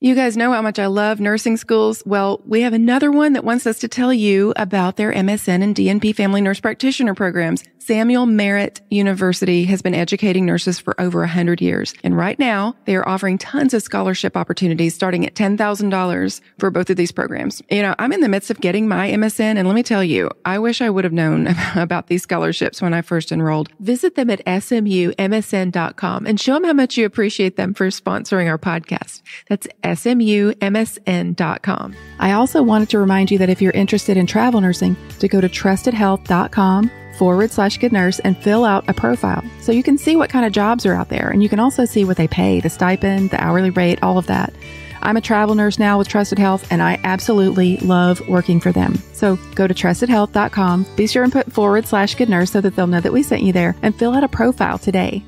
You guys know how much I love nursing schools. Well, we have another one that wants us to tell you about their MSN and DNP family nurse practitioner programs. Samuel Merritt University has been educating nurses for over 100 years. And right now, they are offering tons of scholarship opportunities starting at $10,000 for both of these programs. You know, I'm in the midst of getting my MSN, and let me tell you, I wish I would have known about these scholarships when I first enrolled. Visit them at smumsn.com and show them how much you appreciate them for sponsoring our podcast. That's smumsn.com. I also wanted to remind you that if you're interested in travel nursing, to go to trustedhealth.com forward slash good nurse and fill out a profile so you can see what kind of jobs are out there. And you can also see what they pay the stipend, the hourly rate, all of that. I'm a travel nurse now with Trusted Health, and I absolutely love working for them. So go to trustedhealth.com, be sure and put forward slash good nurse so that they'll know that we sent you there, and fill out a profile today.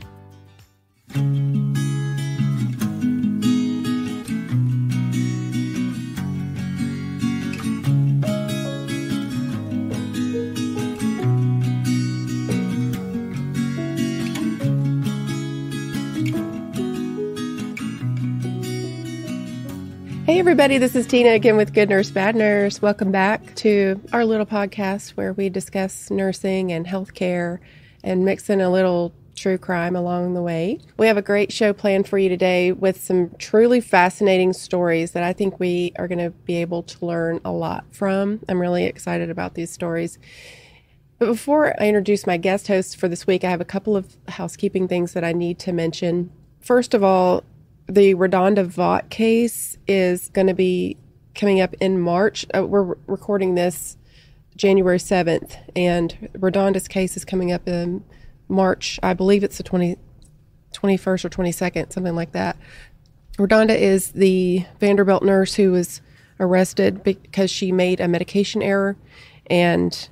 Hey, everybody, this is Tina again with Good Nurse, Bad Nurse. Welcome back to our little podcast where we discuss nursing and healthcare and mix in a little true crime along the way. We have a great show planned for you today with some truly fascinating stories that I think we are going to be able to learn a lot from. I'm really excited about these stories. But before I introduce my guest host for this week, I have a couple of housekeeping things that I need to mention. First of all, the Redonda Vaught case is going to be coming up in March. Uh, we're recording this January 7th, and Redonda's case is coming up in March. I believe it's the 20, 21st or 22nd, something like that. Redonda is the Vanderbilt nurse who was arrested because she made a medication error, and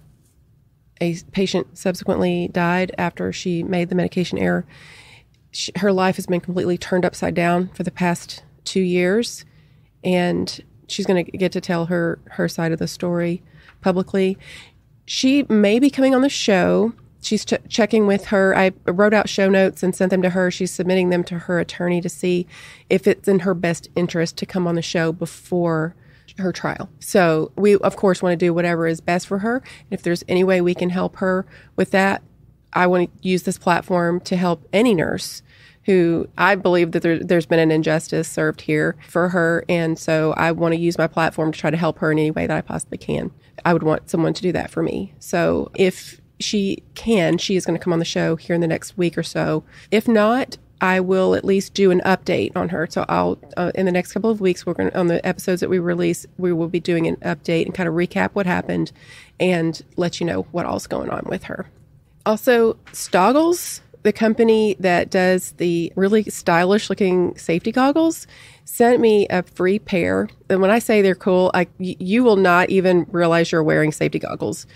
a patient subsequently died after she made the medication error she, her life has been completely turned upside down for the past two years, and she's going to get to tell her her side of the story publicly. She may be coming on the show. She's ch- checking with her. I wrote out show notes and sent them to her. She's submitting them to her attorney to see if it's in her best interest to come on the show before her trial. So we, of course, want to do whatever is best for her. And if there's any way we can help her with that, I want to use this platform to help any nurse who I believe that there, has been an injustice served here for her. And so I want to use my platform to try to help her in any way that I possibly can. I would want someone to do that for me. So if she can, she is going to come on the show here in the next week or so. If not, I will at least do an update on her. So I'll uh, in the next couple of weeks, we're going on the episodes that we release, we will be doing an update and kind of recap what happened, and let you know what all's going on with her. Also, Stoggles, the company that does the really stylish looking safety goggles, sent me a free pair. And when I say they're cool, I, you will not even realize you're wearing safety goggles.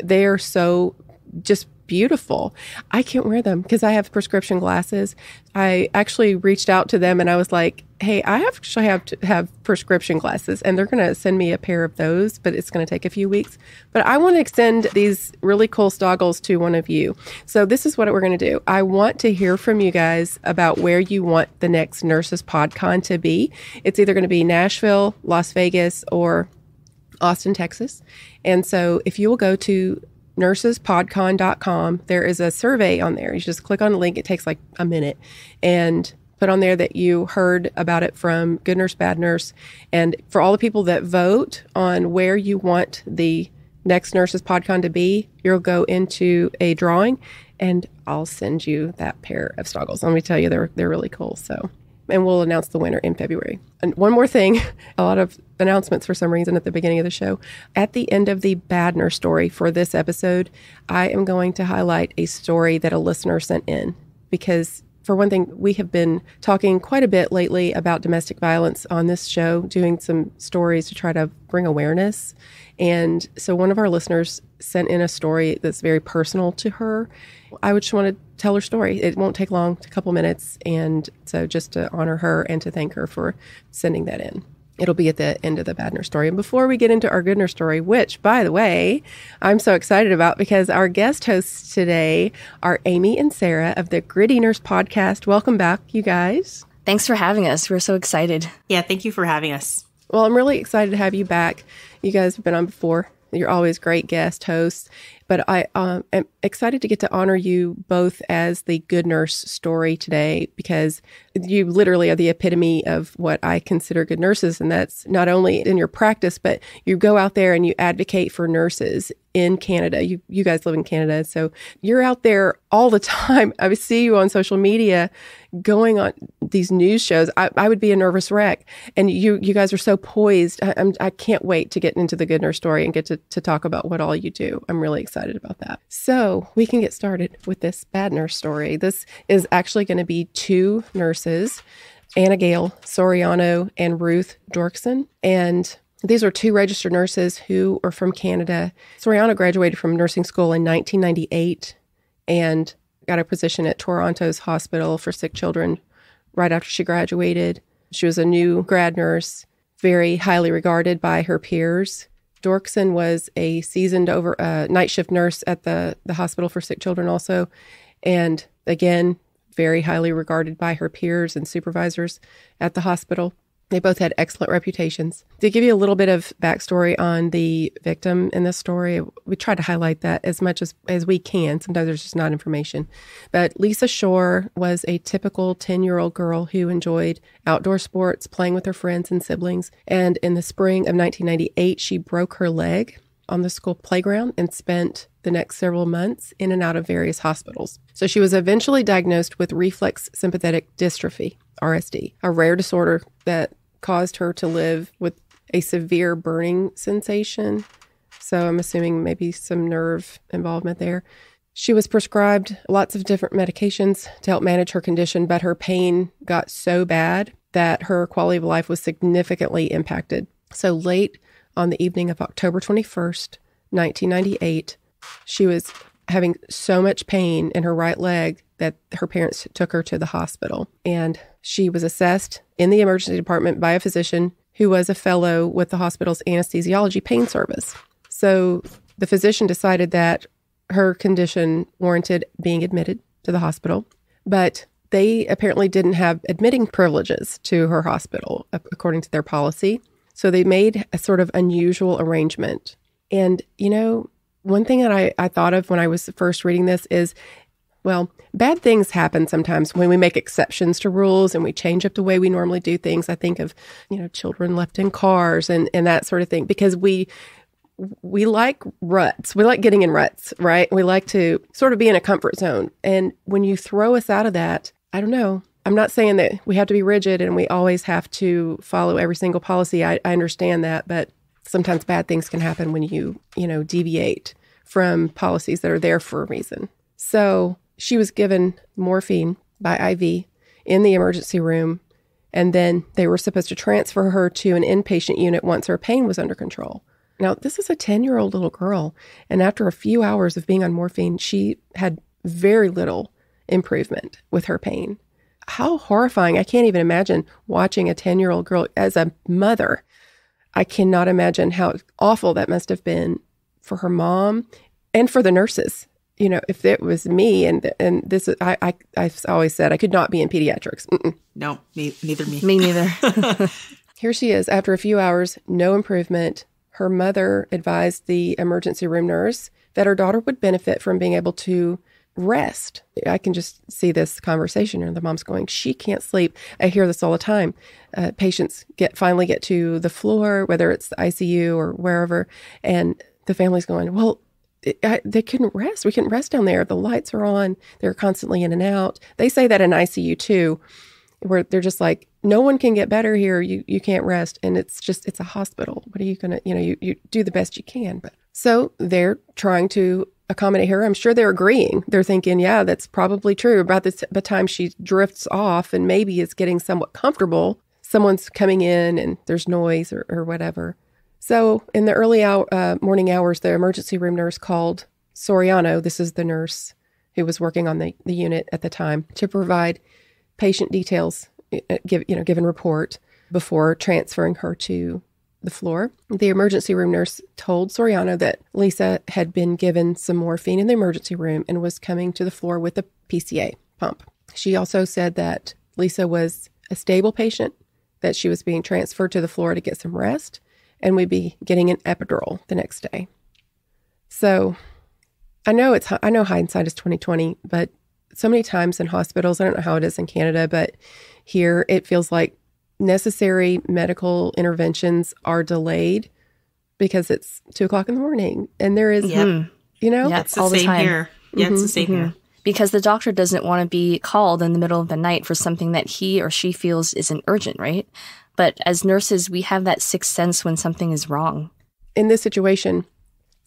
They are so just beautiful. I can't wear them because I have prescription glasses. I actually reached out to them and I was like, hey, I actually have to have prescription glasses and they're going to send me a pair of those, but it's going to take a few weeks. But I want to extend these really cool stoggles to one of you. So this is what we're going to do. I want to hear from you guys about where you want the next Nurses PodCon to be. It's either going to be Nashville, Las Vegas, or Austin, Texas. And so if you will go to nursespodcon.com. There is a survey on there. You just click on the link. It takes like a minute and put on there that you heard about it from Good Nurse, Bad Nurse. And for all the people that vote on where you want the next Nurses PodCon to be, you'll go into a drawing and I'll send you that pair of stockles. Let me tell you, they're, they're really cool. So and we'll announce the winner in February. And one more thing a lot of announcements for some reason at the beginning of the show. At the end of the Badner story for this episode, I am going to highlight a story that a listener sent in because. For one thing, we have been talking quite a bit lately about domestic violence on this show, doing some stories to try to bring awareness. And so one of our listeners sent in a story that's very personal to her. I just wanted tell her story. It won't take long, a couple minutes. And so just to honor her and to thank her for sending that in. It'll be at the end of the Badner story. And before we get into our Goodner story, which, by the way, I'm so excited about because our guest hosts today are Amy and Sarah of the Gritty Nurse podcast. Welcome back, you guys. Thanks for having us. We're so excited. Yeah, thank you for having us. Well, I'm really excited to have you back. You guys have been on before. You're always great guest hosts. But I um, am excited to get to honor you both as the good nurse story today because you literally are the epitome of what I consider good nurses. And that's not only in your practice, but you go out there and you advocate for nurses in Canada. You you guys live in Canada, so you're out there all the time. I see you on social media going on these news shows. I, I would be a nervous wreck. And you you guys are so poised. I, I'm I can't wait to get into the good nurse story and get to, to talk about what all you do. I'm really excited about that. So we can get started with this bad nurse story. This is actually going to be two nurses. Anna Gale Soriano and Ruth Dorkson. And these are two registered nurses who are from Canada. Soriano graduated from nursing school in 1998 and got a position at Toronto's Hospital for Sick Children right after she graduated. She was a new grad nurse, very highly regarded by her peers. Dorkson was a seasoned over uh, night shift nurse at the the Hospital for Sick Children also, and again very highly regarded by her peers and supervisors at the hospital. They both had excellent reputations. To give you a little bit of backstory on the victim in this story, we try to highlight that as much as, as we can. Sometimes there's just not information. But Lisa Shore was a typical 10 year old girl who enjoyed outdoor sports, playing with her friends and siblings. And in the spring of 1998, she broke her leg on the school playground and spent the next several months in and out of various hospitals. So she was eventually diagnosed with reflex sympathetic dystrophy, RSD, a rare disorder that caused her to live with a severe burning sensation. So I'm assuming maybe some nerve involvement there. She was prescribed lots of different medications to help manage her condition, but her pain got so bad that her quality of life was significantly impacted. So late on the evening of October 21st, 1998, she was having so much pain in her right leg that her parents took her to the hospital and she was assessed in the emergency department by a physician who was a fellow with the hospital's anesthesiology pain service. So the physician decided that her condition warranted being admitted to the hospital, but they apparently didn't have admitting privileges to her hospital according to their policy. So they made a sort of unusual arrangement. And, you know, one thing that I, I thought of when I was first reading this is well, bad things happen sometimes when we make exceptions to rules and we change up the way we normally do things. I think of, you know, children left in cars and, and that sort of thing because we we like ruts. We like getting in ruts, right? We like to sort of be in a comfort zone. And when you throw us out of that, I don't know. I'm not saying that we have to be rigid and we always have to follow every single policy. I, I understand that, but sometimes bad things can happen when you, you know, deviate from policies that are there for a reason. So she was given morphine by IV in the emergency room, and then they were supposed to transfer her to an inpatient unit once her pain was under control. Now, this is a 10 year old little girl, and after a few hours of being on morphine, she had very little improvement with her pain. How horrifying. I can't even imagine watching a 10 year old girl as a mother. I cannot imagine how awful that must have been for her mom and for the nurses you know, if it was me and and this, I, I I've always said I could not be in pediatrics. Mm-mm. No, me, neither me. Me neither. Here she is. After a few hours, no improvement. Her mother advised the emergency room nurse that her daughter would benefit from being able to rest. I can just see this conversation, and the mom's going, "She can't sleep." I hear this all the time. Uh, patients get finally get to the floor, whether it's the ICU or wherever, and the family's going, "Well, they couldn't rest. We couldn't rest down there. The lights are on. They're constantly in and out. They say that in ICU too, where they're just like, no one can get better here. You you can't rest, and it's just it's a hospital. What are you gonna? You know, you you do the best you can, but so they're trying to accommodate her. I'm sure they're agreeing. They're thinking, yeah, that's probably true. About the, t- the time she drifts off and maybe is getting somewhat comfortable, someone's coming in and there's noise or, or whatever. So, in the early hour, uh, morning hours, the emergency room nurse called Soriano, this is the nurse who was working on the, the unit at the time, to provide patient details, uh, give, you know, given report before transferring her to the floor. The emergency room nurse told Soriano that Lisa had been given some morphine in the emergency room and was coming to the floor with a PCA pump. She also said that Lisa was a stable patient, that she was being transferred to the floor to get some rest, and we'd be getting an epidural the next day. So I know it's I know hindsight is 2020, but so many times in hospitals, I don't know how it is in Canada, but here it feels like necessary medical interventions are delayed because it's two o'clock in the morning and there is yep. you know yeah, it's all the, the time. here. Yeah, mm-hmm, it's the mm-hmm. same mm-hmm. here because the doctor doesn't want to be called in the middle of the night for something that he or she feels isn't urgent, right? But as nurses, we have that sixth sense when something is wrong. In this situation,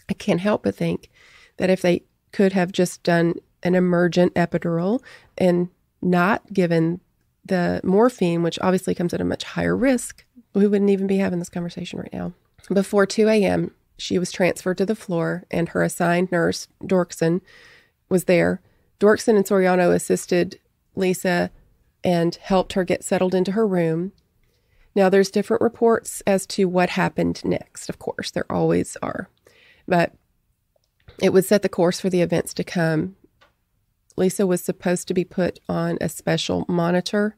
I can't help but think that if they could have just done an emergent epidural and not given the morphine, which obviously comes at a much higher risk, we wouldn't even be having this conversation right now. Before 2 a.m., she was transferred to the floor, and her assigned nurse, Dorkson, was there. Dorkson and Soriano assisted Lisa and helped her get settled into her room. Now, there's different reports as to what happened next, of course, there always are, but it would set the course for the events to come. Lisa was supposed to be put on a special monitor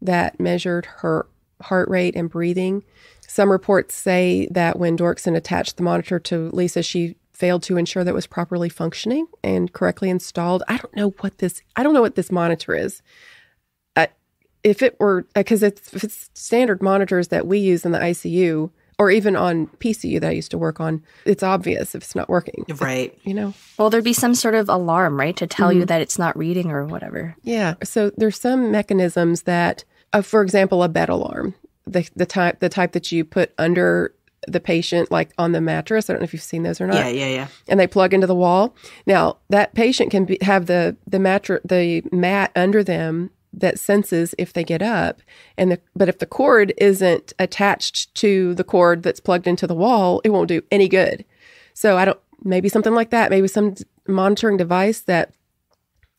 that measured her heart rate and breathing. Some reports say that when Dorkson attached the monitor to Lisa, she failed to ensure that it was properly functioning and correctly installed. I don't know what this I don't know what this monitor is if it were because it's, it's, standard monitors that we use in the ICU or even on PCU that I used to work on, it's obvious if it's not working. Right. you know? Well, there'd be some sort of alarm, right, to tell mm-hmm. you that it's not reading or whatever. Yeah. So there's some mechanisms that, uh, for example, a bed alarm, the, the type the type that you put under the patient like on the mattress. I don't know if you've seen those or not. Yeah, yeah, yeah. And they plug into the wall. Now that patient can be, have the the mattress the mat under them that senses if they get up and the, but if the cord isn't attached to the cord that's plugged into the wall it won't do any good so i don't maybe something like that maybe some monitoring device that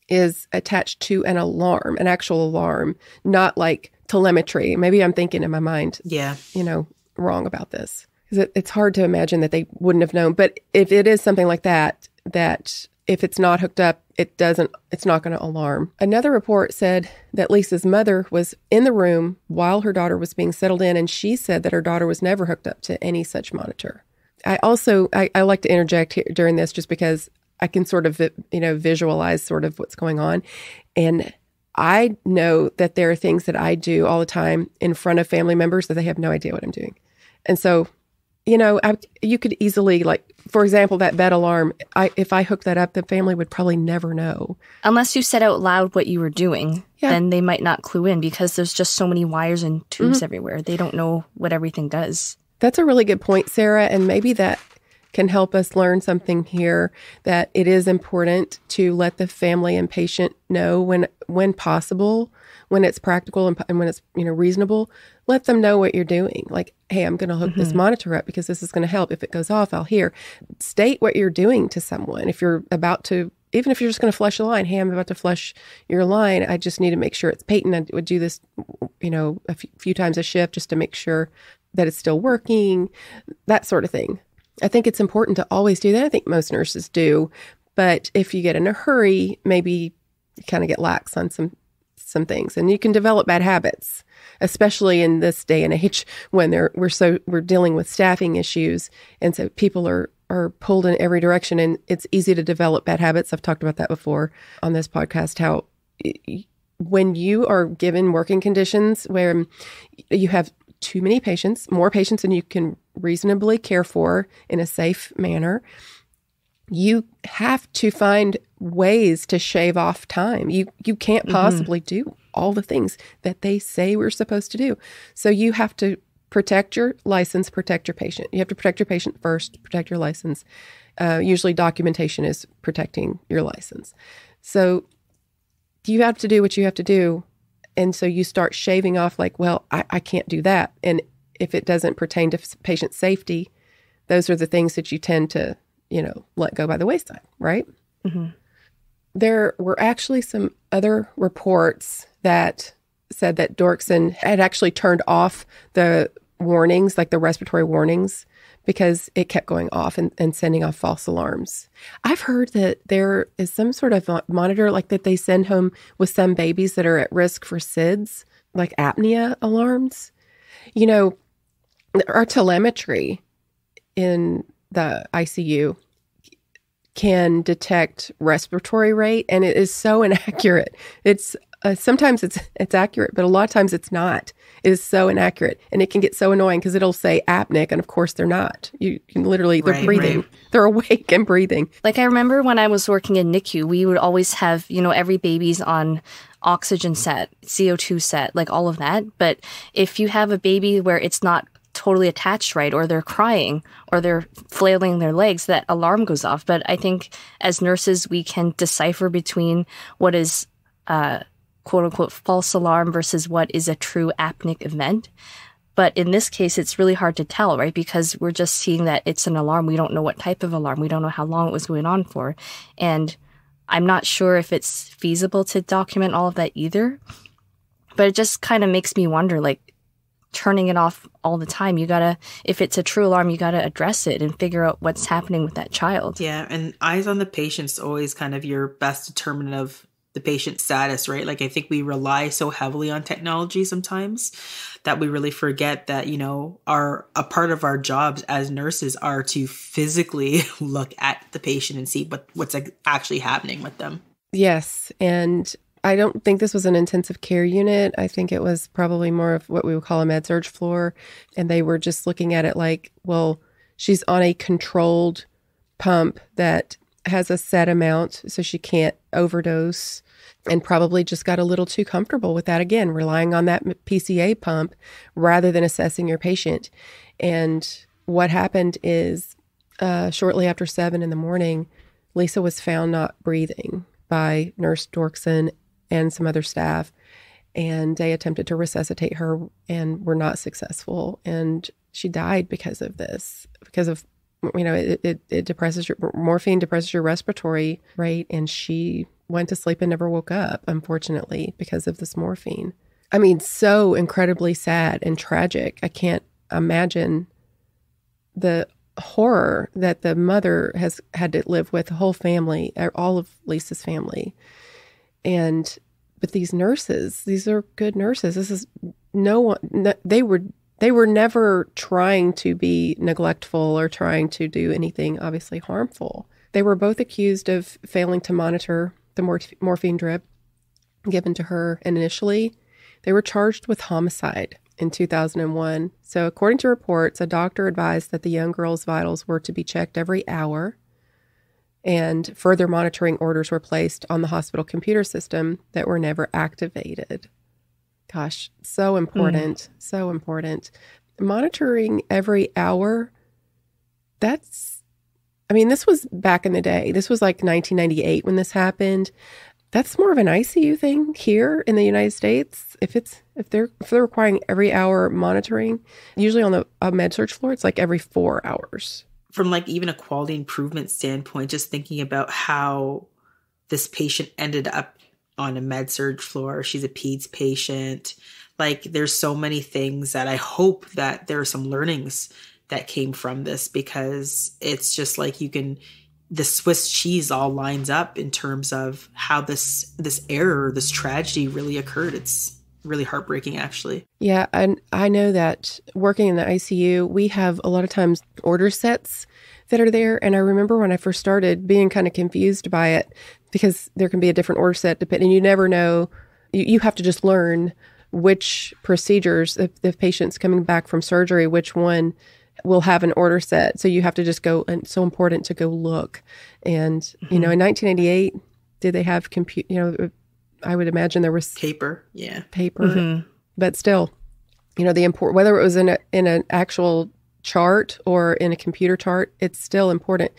is attached to an alarm an actual alarm not like telemetry maybe i'm thinking in my mind yeah you know wrong about this because it, it's hard to imagine that they wouldn't have known but if it is something like that that if it's not hooked up, it doesn't it's not going to alarm. Another report said that Lisa's mother was in the room while her daughter was being settled in and she said that her daughter was never hooked up to any such monitor. I also I, I like to interject here during this just because I can sort of you know visualize sort of what's going on and I know that there are things that I do all the time in front of family members that they have no idea what I'm doing. And so you know, I, you could easily like, for example, that bed alarm. I if I hooked that up, the family would probably never know unless you said out loud what you were doing. Yeah. Then they might not clue in because there's just so many wires and tubes mm-hmm. everywhere. They don't know what everything does. That's a really good point, Sarah, and maybe that can help us learn something here that it is important to let the family and patient know when when possible, when it's practical and, and when it's you know reasonable let them know what you're doing. Like, hey, I'm going to hook mm-hmm. this monitor up because this is going to help. If it goes off, I'll hear. State what you're doing to someone. If you're about to, even if you're just going to flush a line, hey, I'm about to flush your line. I just need to make sure it's patent. I would do this, you know, a few times a shift just to make sure that it's still working, that sort of thing. I think it's important to always do that. I think most nurses do. But if you get in a hurry, maybe you kind of get lax on some some things and you can develop bad habits especially in this day and age when they we're so we're dealing with staffing issues, and so people are are pulled in every direction, and it's easy to develop bad habits. I've talked about that before on this podcast. How when you are given working conditions where you have too many patients, more patients than you can reasonably care for in a safe manner, you have to find ways to shave off time. You you can't mm-hmm. possibly mm-hmm. do all the things that they say we're supposed to do. So you have to protect your license, protect your patient. You have to protect your patient first, protect your license. Uh, usually, documentation is protecting your license. So you have to do what you have to do. And so you start shaving off, like, well, I, I can't do that. And if it doesn't pertain to patient safety, those are the things that you tend to, you know, let go by the wayside, right? Mm-hmm. There were actually some other reports that said that Dorkson had actually turned off the warnings, like the respiratory warnings, because it kept going off and, and sending off false alarms. I've heard that there is some sort of monitor like that they send home with some babies that are at risk for SIDS, like apnea alarms. You know, our telemetry in the ICU can detect respiratory rate and it is so inaccurate. It's uh, sometimes it's it's accurate, but a lot of times it's not. It is so inaccurate, and it can get so annoying because it'll say apneic, and of course they're not. You can literally they're right, breathing, right. they're awake and breathing. Like I remember when I was working in NICU, we would always have you know every baby's on oxygen set, CO two set, like all of that. But if you have a baby where it's not totally attached right or they're crying or they're flailing their legs that alarm goes off but i think as nurses we can decipher between what is uh, quote unquote false alarm versus what is a true apneic event. But in this case, it's really hard to tell, right? Because we're just seeing that it's an alarm. We don't know what type of alarm. We don't know how long it was going on for. And I'm not sure if it's feasible to document all of that either. But it just kind of makes me wonder like, turning it off all the time. You gotta, if it's a true alarm, you gotta address it and figure out what's happening with that child. Yeah. And eyes on the patient's always kind of your best determinant of the patient status, right? Like I think we rely so heavily on technology sometimes that we really forget that, you know, our a part of our jobs as nurses are to physically look at the patient and see what what's actually happening with them. Yes, and I don't think this was an intensive care unit. I think it was probably more of what we would call a med surge floor and they were just looking at it like, well, she's on a controlled pump that has a set amount so she can't overdose and probably just got a little too comfortable with that again, relying on that PCA pump rather than assessing your patient. And what happened is uh, shortly after seven in the morning, Lisa was found not breathing by Nurse Dorkson and some other staff. And they attempted to resuscitate her and were not successful. And she died because of this, because of, you know, it, it, it depresses your morphine, depresses your respiratory rate. And she went to sleep and never woke up, unfortunately, because of this morphine. I mean, so incredibly sad and tragic. I can't imagine the horror that the mother has had to live with, the whole family, er, all of Lisa's family. And, but these nurses, these are good nurses. This is no one, they were. They were never trying to be neglectful or trying to do anything obviously harmful. They were both accused of failing to monitor the mor- morphine drip given to her. And initially, they were charged with homicide in 2001. So, according to reports, a doctor advised that the young girl's vitals were to be checked every hour, and further monitoring orders were placed on the hospital computer system that were never activated. Gosh, so important, mm. so important. Monitoring every hour, that's I mean, this was back in the day. This was like 1998 when this happened. That's more of an ICU thing here in the United States. If it's if they're if they're requiring every hour monitoring, usually on the med surge floor, it's like every four hours. From like even a quality improvement standpoint, just thinking about how this patient ended up on a med surge floor. She's a peds patient. Like there's so many things that I hope that there are some learnings that came from this because it's just like you can the Swiss cheese all lines up in terms of how this this error, this tragedy really occurred. It's really heartbreaking actually. Yeah, and I know that working in the ICU, we have a lot of times order sets that are there and I remember when I first started being kind of confused by it because there can be a different order set depending you never know you, you have to just learn which procedures if the patient's coming back from surgery which one will have an order set. So you have to just go, and it's so important to go look. And, mm-hmm. you know, mm-hmm. in 1988, did they have compute? You know, I would imagine there was paper. Yeah. Paper. Mm-hmm. But still, you know, the import, whether it was in, a, in an actual chart or in a computer chart, it's still important.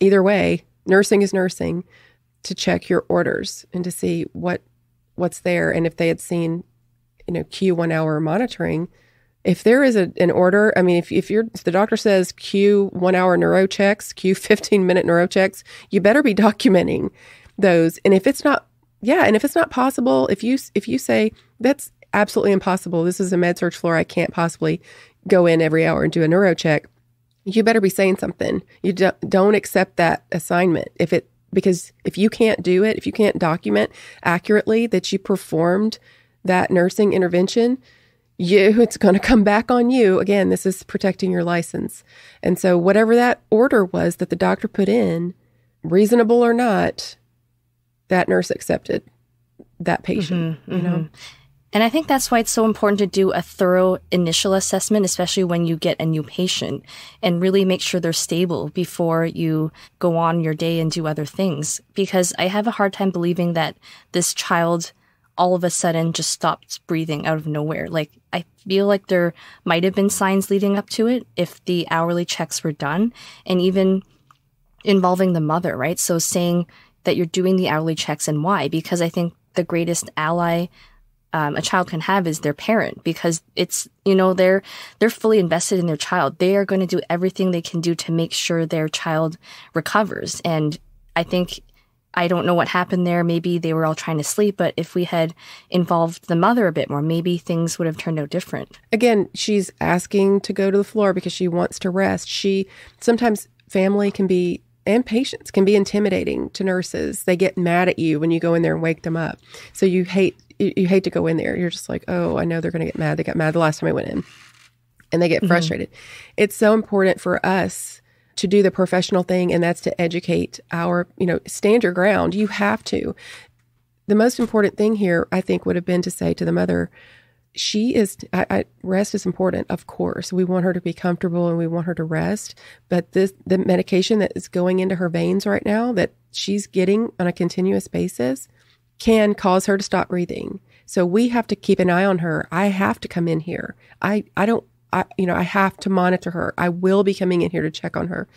Either way, nursing is nursing to check your orders and to see what what's there and if they had seen you know q1 hour monitoring if there is a, an order, I mean, if, if you're, if the doctor says q one hour neuro checks, q 15 minute neuro checks, you better be documenting those. And if it's not, yeah. And if it's not possible, if you, if you say that's absolutely impossible, this is a med search floor. I can't possibly go in every hour and do a neuro check. You better be saying something. You do, don't accept that assignment. If it, because if you can't do it, if you can't document accurately that you performed that nursing intervention, you it's going to come back on you again this is protecting your license and so whatever that order was that the doctor put in reasonable or not that nurse accepted that mm-hmm, patient mm-hmm, you know mm-hmm. and i think that's why it's so important to do a thorough initial assessment especially when you get a new patient and really make sure they're stable before you go on your day and do other things because i have a hard time believing that this child all of a sudden just stopped breathing out of nowhere. Like, I feel like there might have been signs leading up to it if the hourly checks were done, and even involving the mother, right? So, saying that you're doing the hourly checks and why, because I think the greatest ally. Um, a child can have is their parent because it's you know they're they're fully invested in their child they are going to do everything they can do to make sure their child recovers and i think I don't know what happened there. Maybe they were all trying to sleep, but if we had involved the mother a bit more, maybe things would have turned out different. Again, she's asking to go to the floor because she wants to rest. She sometimes family can be and patients can be intimidating to nurses. They get mad at you when you go in there and wake them up. So you hate you, hate to go in there. You're just like, "Oh, I know they're going to get mad. They got mad the last time I went in." And they get mm-hmm. frustrated. Mm-hmm. It's so important for us to do the professional thing, and that's to educate our, you know, stand your ground. You have to. The most important thing here, I think, would have been to say to the mother, she is I, I, rest is important of course we want her to be comfortable and we want her to rest but this the medication that is going into her veins right now that she's getting on a continuous basis can cause her to stop breathing so we have to keep an eye on her i have to come in here i i don't I, you know, I have to monitor her. I will be coming in here to check on her.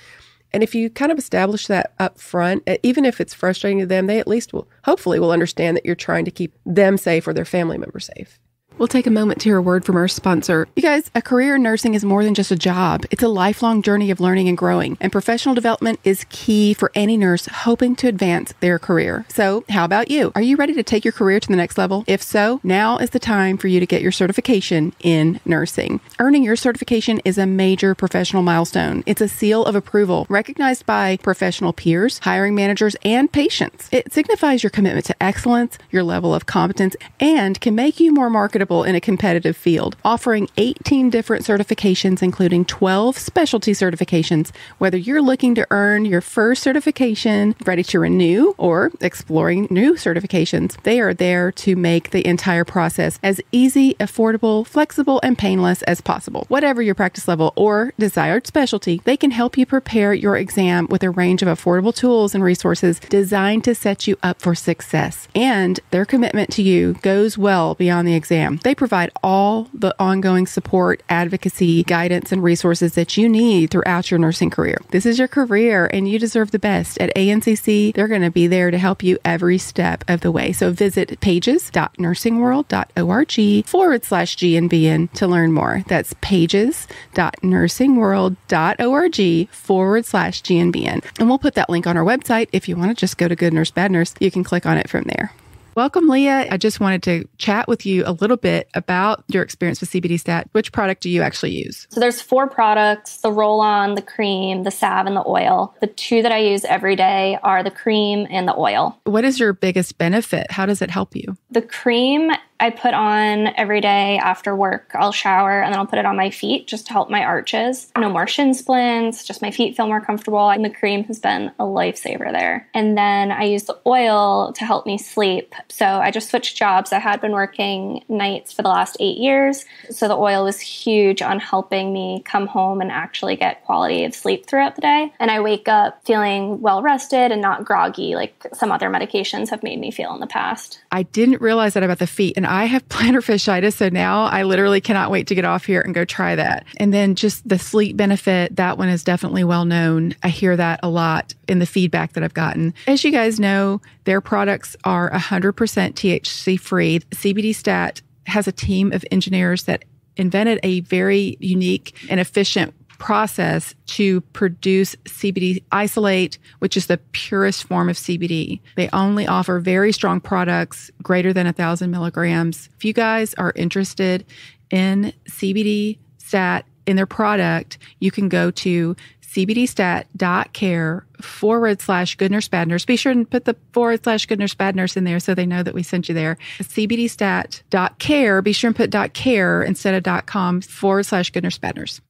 And if you kind of establish that up front, even if it's frustrating to them, they at least will, hopefully, will understand that you're trying to keep them safe or their family members safe. We'll take a moment to hear a word from our sponsor. You guys, a career in nursing is more than just a job, it's a lifelong journey of learning and growing, and professional development is key for any nurse hoping to advance their career. So, how about you? Are you ready to take your career to the next level? If so, now is the time for you to get your certification in nursing. Earning your certification is a major professional milestone, it's a seal of approval recognized by professional peers, hiring managers, and patients. It signifies your commitment to excellence, your level of competence, and can make you more marketable in a competitive field, offering 18 different certifications, including 12 specialty certifications. Whether you're looking to earn your first certification, ready to renew, or exploring new certifications, they are there to make the entire process as easy, affordable, flexible, and painless as possible. Whatever your practice level or desired specialty, they can help you prepare your exam with a range of affordable tools and resources designed to set you up for success. And their commitment to you goes well beyond the exam program. They provide all the ongoing support, advocacy, guidance, and resources that you need throughout your nursing career. This is your career and you deserve the best. At ANCC, they're going to be there to help you every step of the way. So visit pages.nursingworld.org forward slash GNBN to learn more. That's pages.nursingworld.org forward slash GNBN. And we'll put that link on our website. If you want to just go to Good Nurse, Bad Nurse, you can click on it from there. Welcome, Leah. I just wanted to chat with you a little bit about your experience with CBD Stat. Which product do you actually use? So there's four products: the roll-on, the cream, the salve, and the oil. The two that I use every day are the cream and the oil. What is your biggest benefit? How does it help you? The cream I put on every day after work. I'll shower and then I'll put it on my feet just to help my arches. No more shin splints, just my feet feel more comfortable. And the cream has been a lifesaver there. And then I use the oil to help me sleep. So I just switched jobs. I had been working nights for the last eight years. So the oil was huge on helping me come home and actually get quality of sleep throughout the day. And I wake up feeling well rested and not groggy like some other medications have made me feel in the past. I didn't realize that about the feet. And I have plantar fasciitis. So now I literally cannot wait to get off here and go try that. And then just the sleep benefit, that one is definitely well known. I hear that a lot in the feedback that I've gotten. As you guys know, their products are 100% THC free. CBD Stat has a team of engineers that invented a very unique and efficient process to produce CBD isolate, which is the purest form of CBD. They only offer very strong products greater than 1,000 milligrams. If you guys are interested in CBD stat in their product, you can go to cbdstat.care forward slash good nurse bad nurse. Be sure and put the forward slash good nurse bad nurse in there so they know that we sent you there. cbdstat.care. Be sure and put dot care instead of dot com forward slash good nurse bad nurse.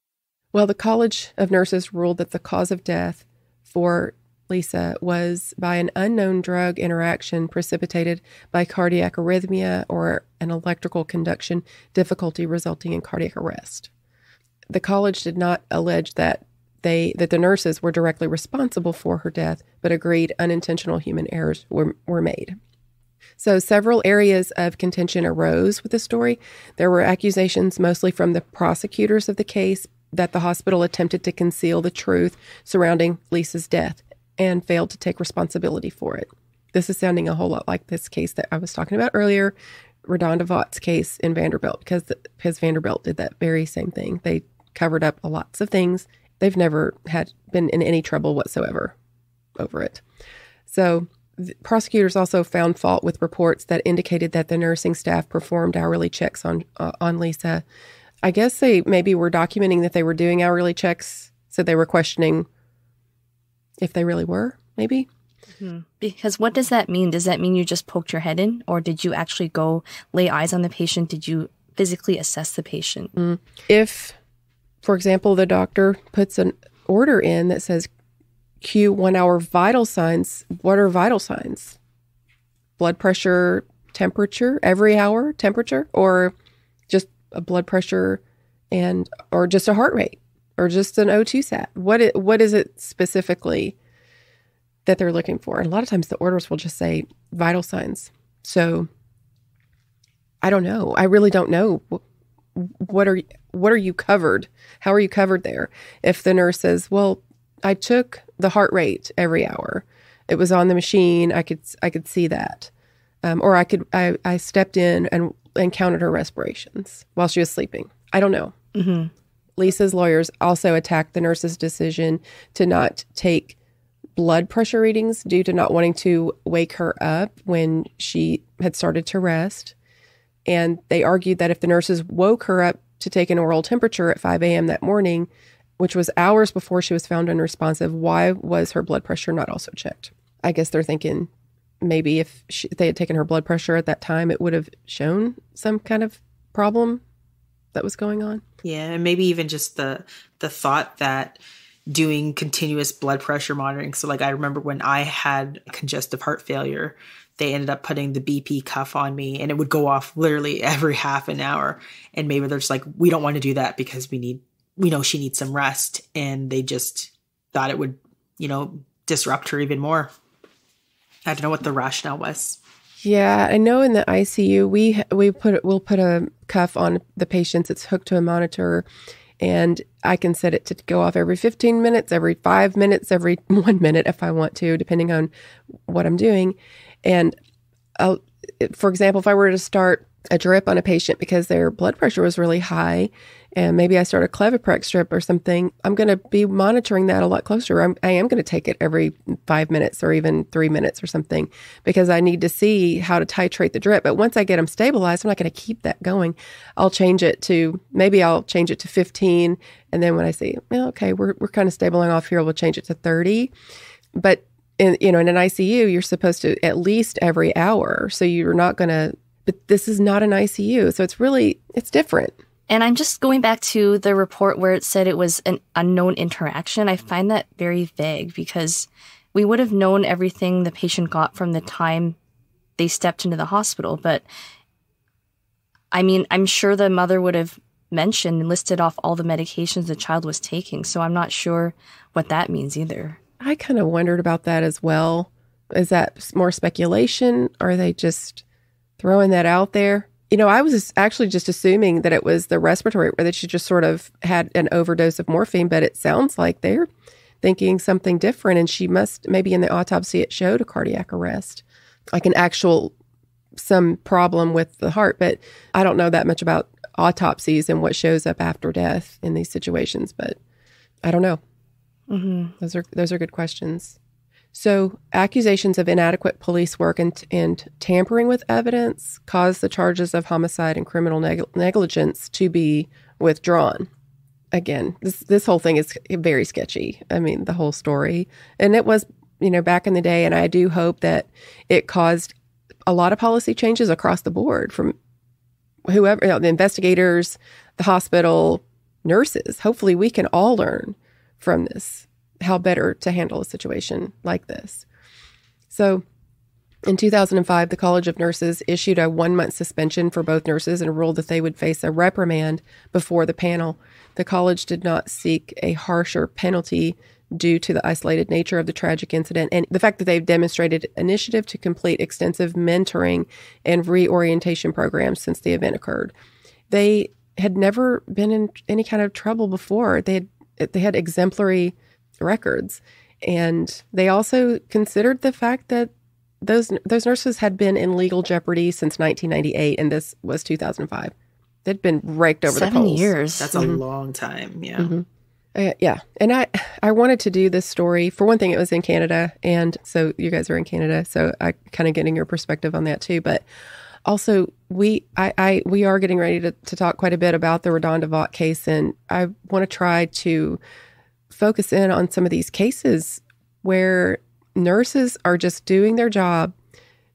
Well, the College of Nurses ruled that the cause of death for Lisa was by an unknown drug interaction precipitated by cardiac arrhythmia or an electrical conduction difficulty resulting in cardiac arrest. The college did not allege that they that the nurses were directly responsible for her death, but agreed unintentional human errors were, were made. So, several areas of contention arose with the story. There were accusations, mostly from the prosecutors of the case, that the hospital attempted to conceal the truth surrounding Lisa's death and failed to take responsibility for it. This is sounding a whole lot like this case that I was talking about earlier, Redonda Vaught's case in Vanderbilt, because, because Vanderbilt did that very same thing. They covered up lots of things they've never had been in any trouble whatsoever over it. So prosecutors also found fault with reports that indicated that the nursing staff performed hourly checks on uh, on Lisa. I guess they maybe were documenting that they were doing hourly checks, so they were questioning if they really were, maybe. Mm-hmm. Because what does that mean? Does that mean you just poked your head in, or did you actually go lay eyes on the patient? Did you physically assess the patient? Mm. If for example, the doctor puts an order in that says, "q one hour vital signs. What are vital signs? Blood pressure, temperature every hour, temperature, or just a blood pressure and, or just a heart rate or just an O2 sat? What what is it specifically that they're looking for? And a lot of times the orders will just say vital signs. So I don't know. I really don't know what are what are you covered? How are you covered there? If the nurse says, "Well, I took the heart rate every hour. It was on the machine. I could I could see that." Um, or I could I, I stepped in and, and counted her respirations while she was sleeping. I don't know. Mm-hmm. Lisa's lawyers also attacked the nurse's decision to not take blood pressure readings due to not wanting to wake her up when she had started to rest. And they argued that if the nurses woke her up to take an oral temperature at 5 a.m. that morning, which was hours before she was found unresponsive, why was her blood pressure not also checked? I guess they're thinking maybe if she, they had taken her blood pressure at that time, it would have shown some kind of problem that was going on. Yeah, and maybe even just the the thought that doing continuous blood pressure monitoring. So like I remember when I had congestive heart failure, they ended up putting the BP cuff on me and it would go off literally every half an hour. And maybe they're just like, we don't want to do that because we need, we know she needs some rest. And they just thought it would, you know, disrupt her even more. I don't know what the rationale was. Yeah, I know in the ICU we we put we'll put a cuff on the patients. It's hooked to a monitor and I can set it to go off every 15 minutes, every 5 minutes, every 1 minute if I want to, depending on what I'm doing. And I'll, oh, for example, if I were to start a drip on a patient because their blood pressure was really high and maybe I start a Cleviprex drip or something, I'm going to be monitoring that a lot closer. I'm, I am going to take it every five minutes or even three minutes or something because I need to see how to titrate the drip. But once I get them stabilized, I'm not going to keep that going. I'll change it to maybe I'll change it to 15. And then when I see, well, okay, we're, we're kind of stabilizing off here, we'll change it to 30. But in, you know, in an ICU, you're supposed to at least every hour. So you're not going to, but this is not an ICU. So it's really, it's different. And I'm just going back to the report where it said it was an unknown interaction. I find that very vague because we would have known everything the patient got from the time they stepped into the hospital. But I mean, I'm sure the mother would have mentioned and listed off all the medications the child was taking. So I'm not sure what that means either. I kind of wondered about that as well. Is that more speculation? Are they just throwing that out there? You know, I was actually just assuming that it was the respiratory or that she just sort of had an overdose of morphine, but it sounds like they're thinking something different and she must maybe in the autopsy it showed a cardiac arrest, like an actual some problem with the heart, but I don't know that much about autopsies and what shows up after death in these situations, but I don't know. Mm-hmm. Those are those are good questions. So, accusations of inadequate police work and, and tampering with evidence caused the charges of homicide and criminal neg- negligence to be withdrawn. Again, this this whole thing is very sketchy. I mean, the whole story, and it was you know back in the day, and I do hope that it caused a lot of policy changes across the board from whoever you know, the investigators, the hospital, nurses. Hopefully, we can all learn from this, how better to handle a situation like this. So, in 2005, the College of Nurses issued a one month suspension for both nurses and ruled that they would face a reprimand before the panel. The college did not seek a harsher penalty due to the isolated nature of the tragic incident and the fact that they've demonstrated initiative to complete extensive mentoring and reorientation programs since the event occurred. They had never been in any kind of trouble before. They had they had exemplary records, and they also considered the fact that those those nurses had been in legal jeopardy since 1998, and this was 2005. They'd been raked over Seven the coals. years. That's mm-hmm. a long time. Yeah. Mm-hmm. Uh, yeah, and I I wanted to do this story for one thing. It was in Canada, and so you guys are in Canada, so I kind of getting your perspective on that too. But also, we I, I we are getting ready to, to talk quite a bit about the Radon Devot case, and I want to try to focus in on some of these cases where nurses are just doing their job,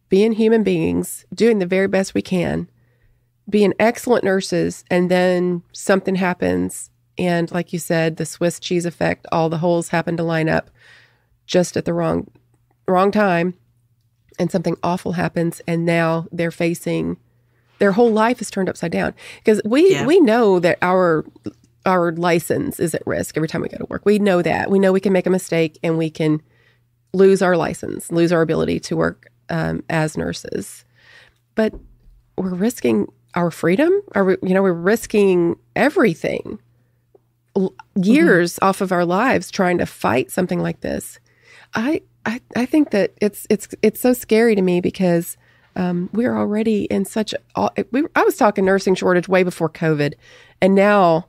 being human beings, doing the very best we can, being excellent nurses, and then something happens. And like you said, the Swiss cheese effect, all the holes happen to line up just at the wrong wrong time and something awful happens and now they're facing their whole life is turned upside down because we yeah. we know that our our license is at risk every time we go to work. We know that. We know we can make a mistake and we can lose our license, lose our ability to work um, as nurses. But we're risking our freedom. Are we, you know, we're risking everything, mm-hmm. years mm-hmm. off of our lives trying to fight something like this. I I, I think that it's it's it's so scary to me because um, we're already in such we, I was talking nursing shortage way before COVID, and now,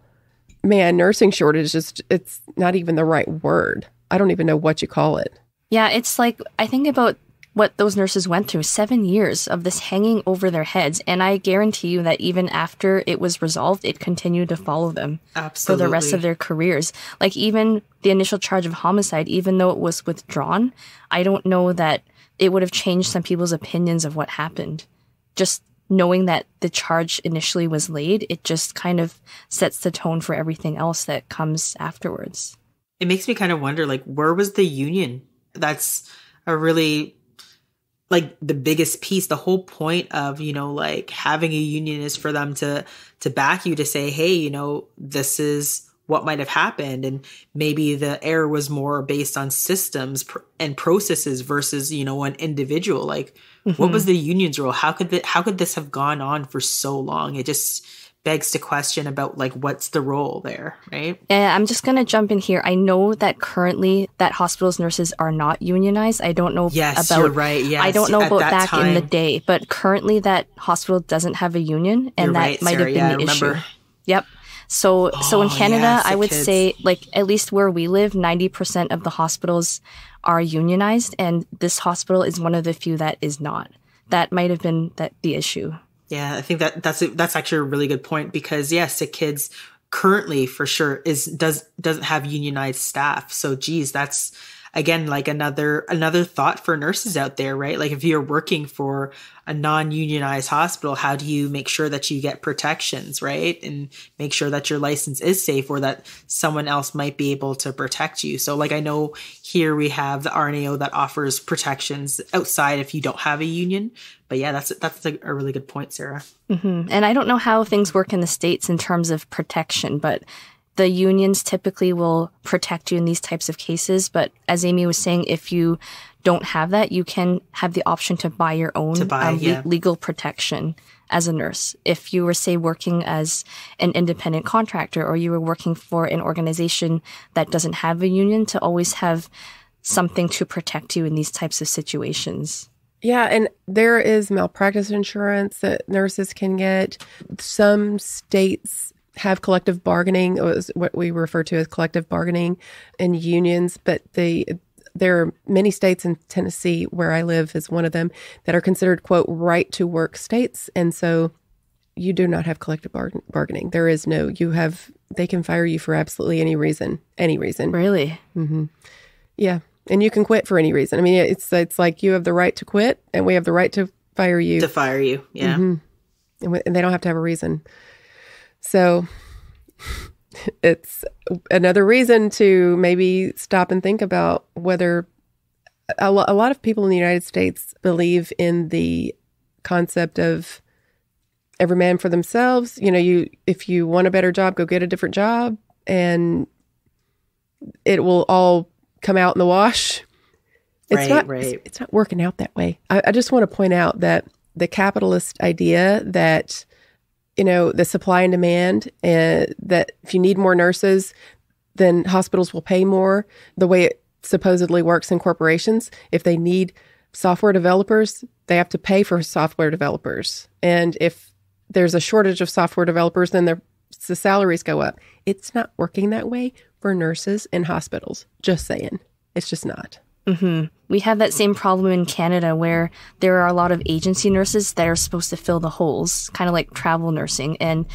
man, nursing shortage is it's not even the right word. I don't even know what you call it. Yeah, it's like I think about what those nurses went through seven years of this hanging over their heads. And I guarantee you that even after it was resolved, it continued to follow them Absolutely. for the rest of their careers. Like, even the initial charge of homicide, even though it was withdrawn, I don't know that it would have changed some people's opinions of what happened. Just knowing that the charge initially was laid, it just kind of sets the tone for everything else that comes afterwards. It makes me kind of wonder like where was the union? That's a really like the biggest piece the whole point of you know like having a union is for them to to back you to say hey you know this is what might have happened and maybe the error was more based on systems pr- and processes versus you know an individual like mm-hmm. what was mm-hmm. the union's role how could the, how could this have gone on for so long it just begs to question about like what's the role there, right? Yeah, I'm just gonna jump in here. I know that currently that hospitals nurses are not unionized. I don't know yes, about you're right. Yes, I don't know about back time. in the day, but currently that hospital doesn't have a union, and you're that right, might Sarah, have been yeah, issue. Yep. So, oh, so in oh, Canada, yes, I would kids. say, like, at least where we live, 90% of the hospitals are unionized, and this hospital is one of the few that is not. That might have been that the issue. Yeah, I think that that's a, that's actually a really good point because yes, yeah, sick kids currently for sure is does doesn't have unionized staff. So geez, that's again like another another thought for nurses out there, right? Like if you're working for a non-unionized hospital how do you make sure that you get protections right and make sure that your license is safe or that someone else might be able to protect you so like i know here we have the rno that offers protections outside if you don't have a union but yeah that's that's a, a really good point sarah mm-hmm. and i don't know how things work in the states in terms of protection but the unions typically will protect you in these types of cases but as amy was saying if you don't have that, you can have the option to buy your own buy, um, yeah. le- legal protection as a nurse. If you were, say, working as an independent contractor or you were working for an organization that doesn't have a union, to always have something to protect you in these types of situations. Yeah, and there is malpractice insurance that nurses can get. Some states have collective bargaining, what we refer to as collective bargaining and unions, but the there are many states in Tennessee, where I live is one of them, that are considered, quote, right to work states. And so you do not have collective bargaining. There is no, you have, they can fire you for absolutely any reason, any reason. Really? Mm-hmm. Yeah. And you can quit for any reason. I mean, it's, it's like you have the right to quit and we have the right to fire you. To fire you. Yeah. Mm-hmm. And, and they don't have to have a reason. So it's another reason to maybe stop and think about whether a, lo- a lot of people in the United States believe in the concept of every man for themselves. You know, you if you want a better job, go get a different job, and it will all come out in the wash. It's right, not, right. It's, it's, not working out that way. I, I just want to point out that the capitalist idea that you know, the supply and demand, and that if you need more nurses, then hospitals will pay more the way it supposedly works in corporations. If they need software developers, they have to pay for software developers. And if there's a shortage of software developers, then their the salaries go up. It's not working that way for nurses in hospitals. Just saying. It's just not. Mm-hmm. We have that same problem in Canada where there are a lot of agency nurses that are supposed to fill the holes, kind of like travel nursing. And,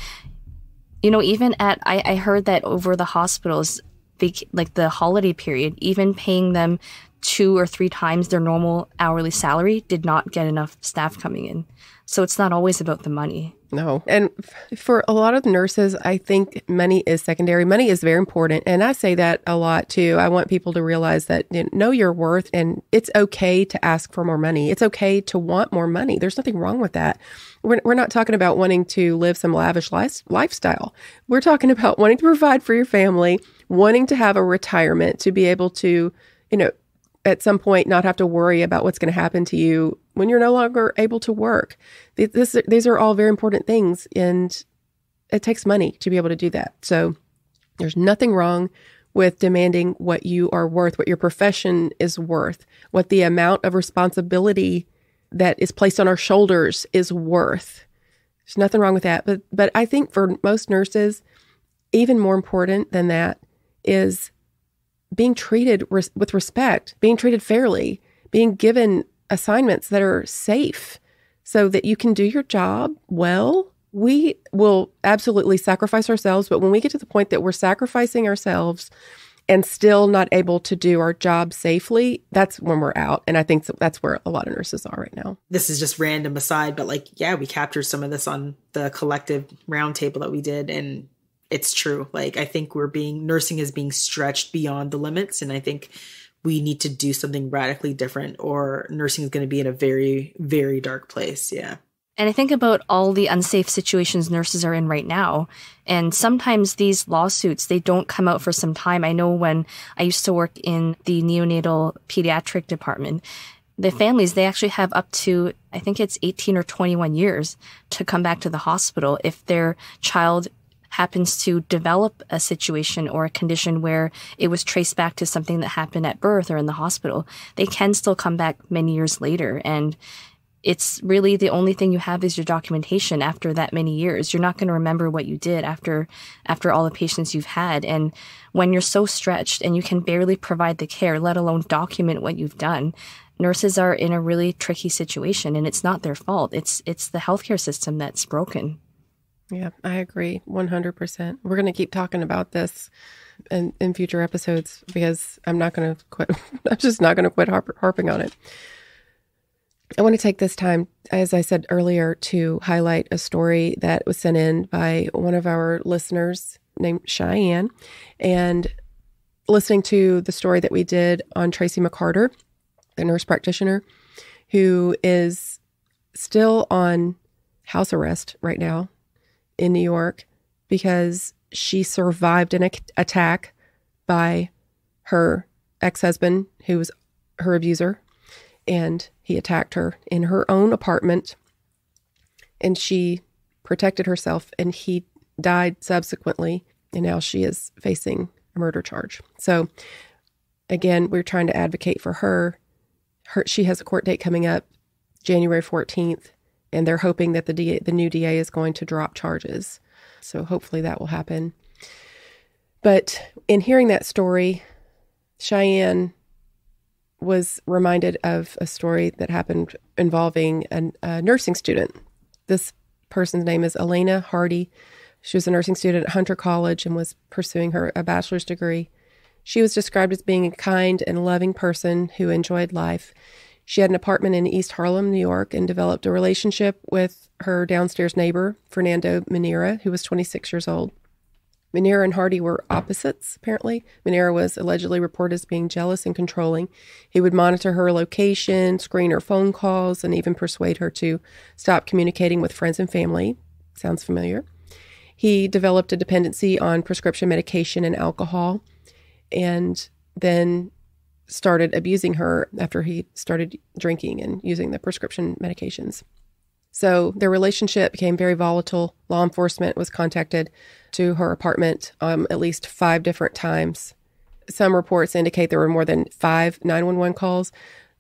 you know, even at, I, I heard that over the hospitals, they, like the holiday period, even paying them two or three times their normal hourly salary did not get enough staff coming in. So it's not always about the money. No. And f- for a lot of nurses, I think money is secondary. Money is very important. And I say that a lot too. I want people to realize that you know your worth and it's okay to ask for more money. It's okay to want more money. There's nothing wrong with that. We're, we're not talking about wanting to live some lavish lifestyle. We're talking about wanting to provide for your family, wanting to have a retirement to be able to, you know, at some point not have to worry about what's going to happen to you when you're no longer able to work. This, these are all very important things, and it takes money to be able to do that. So there's nothing wrong with demanding what you are worth, what your profession is worth, what the amount of responsibility that is placed on our shoulders is worth. There's nothing wrong with that. But but I think for most nurses, even more important than that is being treated res- with respect, being treated fairly, being given assignments that are safe so that you can do your job well. We will absolutely sacrifice ourselves, but when we get to the point that we're sacrificing ourselves and still not able to do our job safely, that's when we're out. And I think that's where a lot of nurses are right now. This is just random aside, but like, yeah, we captured some of this on the collective roundtable that we did. And it's true. Like I think we're being nursing is being stretched beyond the limits, and I think we need to do something radically different, or nursing is going to be in a very very dark place. Yeah. And I think about all the unsafe situations nurses are in right now. And sometimes these lawsuits, they don't come out for some time. I know when I used to work in the neonatal pediatric department, the families, they actually have up to, I think it's 18 or 21 years to come back to the hospital if their child happens to develop a situation or a condition where it was traced back to something that happened at birth or in the hospital, they can still come back many years later. And it's really the only thing you have is your documentation after that many years. You're not going to remember what you did after after all the patients you've had and when you're so stretched and you can barely provide the care, let alone document what you've done. Nurses are in a really tricky situation and it's not their fault. It's it's the healthcare system that's broken. Yeah, I agree 100%. We're going to keep talking about this in, in future episodes because I'm not going to quit. I'm just not going to quit harp- harping on it. I want to take this time, as I said earlier, to highlight a story that was sent in by one of our listeners named Cheyenne. And listening to the story that we did on Tracy McCarter, the nurse practitioner, who is still on house arrest right now in New York because she survived an attack by her ex husband, who was her abuser, and he attacked her in her own apartment. And she protected herself, and he died subsequently. And now she is facing a murder charge. So, again, we're trying to advocate for her. her she has a court date coming up January 14th and they're hoping that the DA, the new DA is going to drop charges. So hopefully that will happen. But in hearing that story, Cheyenne was reminded of a story that happened involving an, a nursing student. This person's name is Elena Hardy. She was a nursing student at Hunter College and was pursuing her a bachelor's degree. She was described as being a kind and loving person who enjoyed life. She had an apartment in East Harlem, New York, and developed a relationship with her downstairs neighbor, Fernando Manera, who was 26 years old. Manera and Hardy were opposites, apparently. Manera was allegedly reported as being jealous and controlling. He would monitor her location, screen her phone calls, and even persuade her to stop communicating with friends and family. Sounds familiar. He developed a dependency on prescription medication and alcohol. And then started abusing her after he started drinking and using the prescription medications. So their relationship became very volatile. Law enforcement was contacted to her apartment um, at least five different times. Some reports indicate there were more than five 911 calls.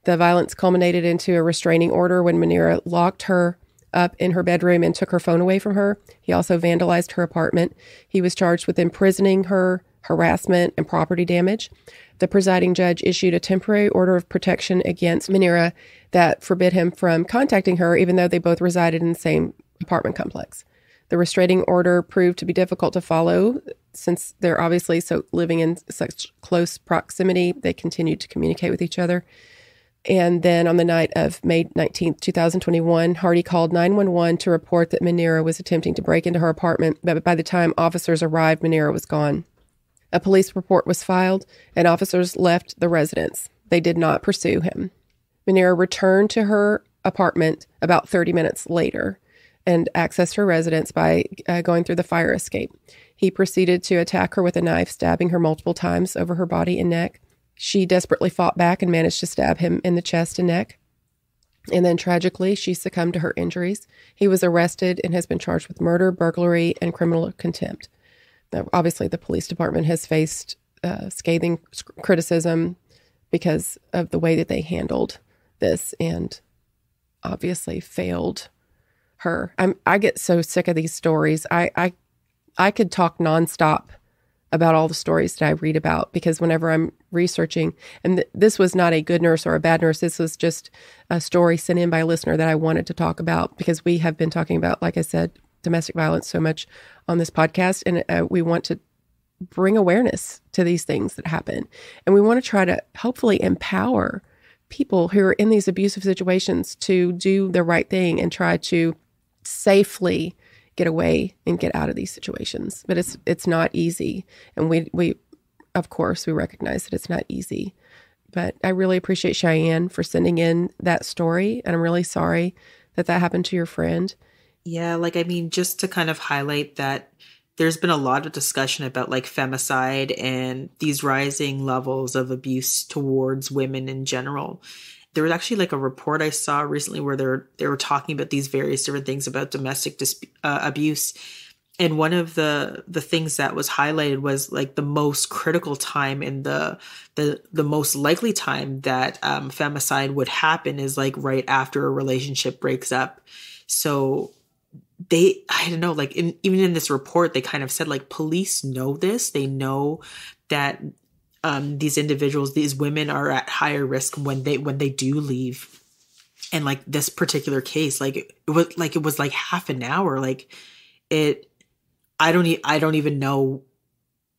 The violence culminated into a restraining order when Manira locked her up in her bedroom and took her phone away from her. He also vandalized her apartment. He was charged with imprisoning her harassment, and property damage. The presiding judge issued a temporary order of protection against Manera that forbid him from contacting her, even though they both resided in the same apartment complex. The restraining order proved to be difficult to follow since they're obviously so living in such close proximity. They continued to communicate with each other. And then on the night of May 19th, 2021, Hardy called 911 to report that Manera was attempting to break into her apartment, but by the time officers arrived, Manera was gone. A police report was filed, and officers left the residence. They did not pursue him. Manera returned to her apartment about 30 minutes later and accessed her residence by uh, going through the fire escape. He proceeded to attack her with a knife, stabbing her multiple times over her body and neck. She desperately fought back and managed to stab him in the chest and neck. And then tragically, she succumbed to her injuries. He was arrested and has been charged with murder, burglary, and criminal contempt obviously the police department has faced uh, scathing criticism because of the way that they handled this and obviously failed her. I'm, I get so sick of these stories. I, I, I could talk nonstop about all the stories that I read about because whenever I'm researching, and th- this was not a good nurse or a bad nurse, this was just a story sent in by a listener that I wanted to talk about because we have been talking about, like I said, domestic violence so much on this podcast, and uh, we want to bring awareness to these things that happen. And we want to try to hopefully empower people who are in these abusive situations to do the right thing and try to safely get away and get out of these situations. But it's it's not easy. And we we of course we recognize that it's not easy. But I really appreciate Cheyenne for sending in that story and I'm really sorry that that happened to your friend. Yeah, like I mean, just to kind of highlight that there's been a lot of discussion about like femicide and these rising levels of abuse towards women in general. There was actually like a report I saw recently where they were, they were talking about these various different things about domestic uh, abuse and one of the the things that was highlighted was like the most critical time and the the the most likely time that um, femicide would happen is like right after a relationship breaks up so they i don't know like in, even in this report they kind of said like police know this they know that um, these individuals these women are at higher risk when they when they do leave and like this particular case like it was like it was like half an hour like it i don't e- i don't even know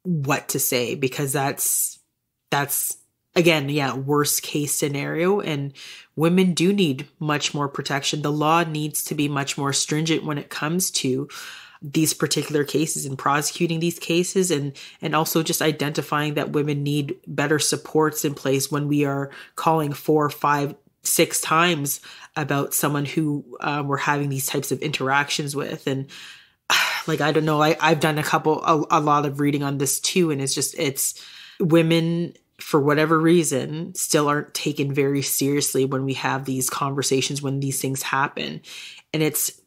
what to say because that's that's again, yeah, worst case scenario. And women do need much more protection. The law needs to be much more stringent when it comes to these particular cases and prosecuting these cases and and also just identifying that women need better supports in place when we are calling four five six times about someone who um, we're having these types of interactions with and like i don't know I, i've done a couple a, a lot of reading on this too and it's just it's women for whatever reason, still aren't taken very seriously when we have these conversations, when these things happen. And it's,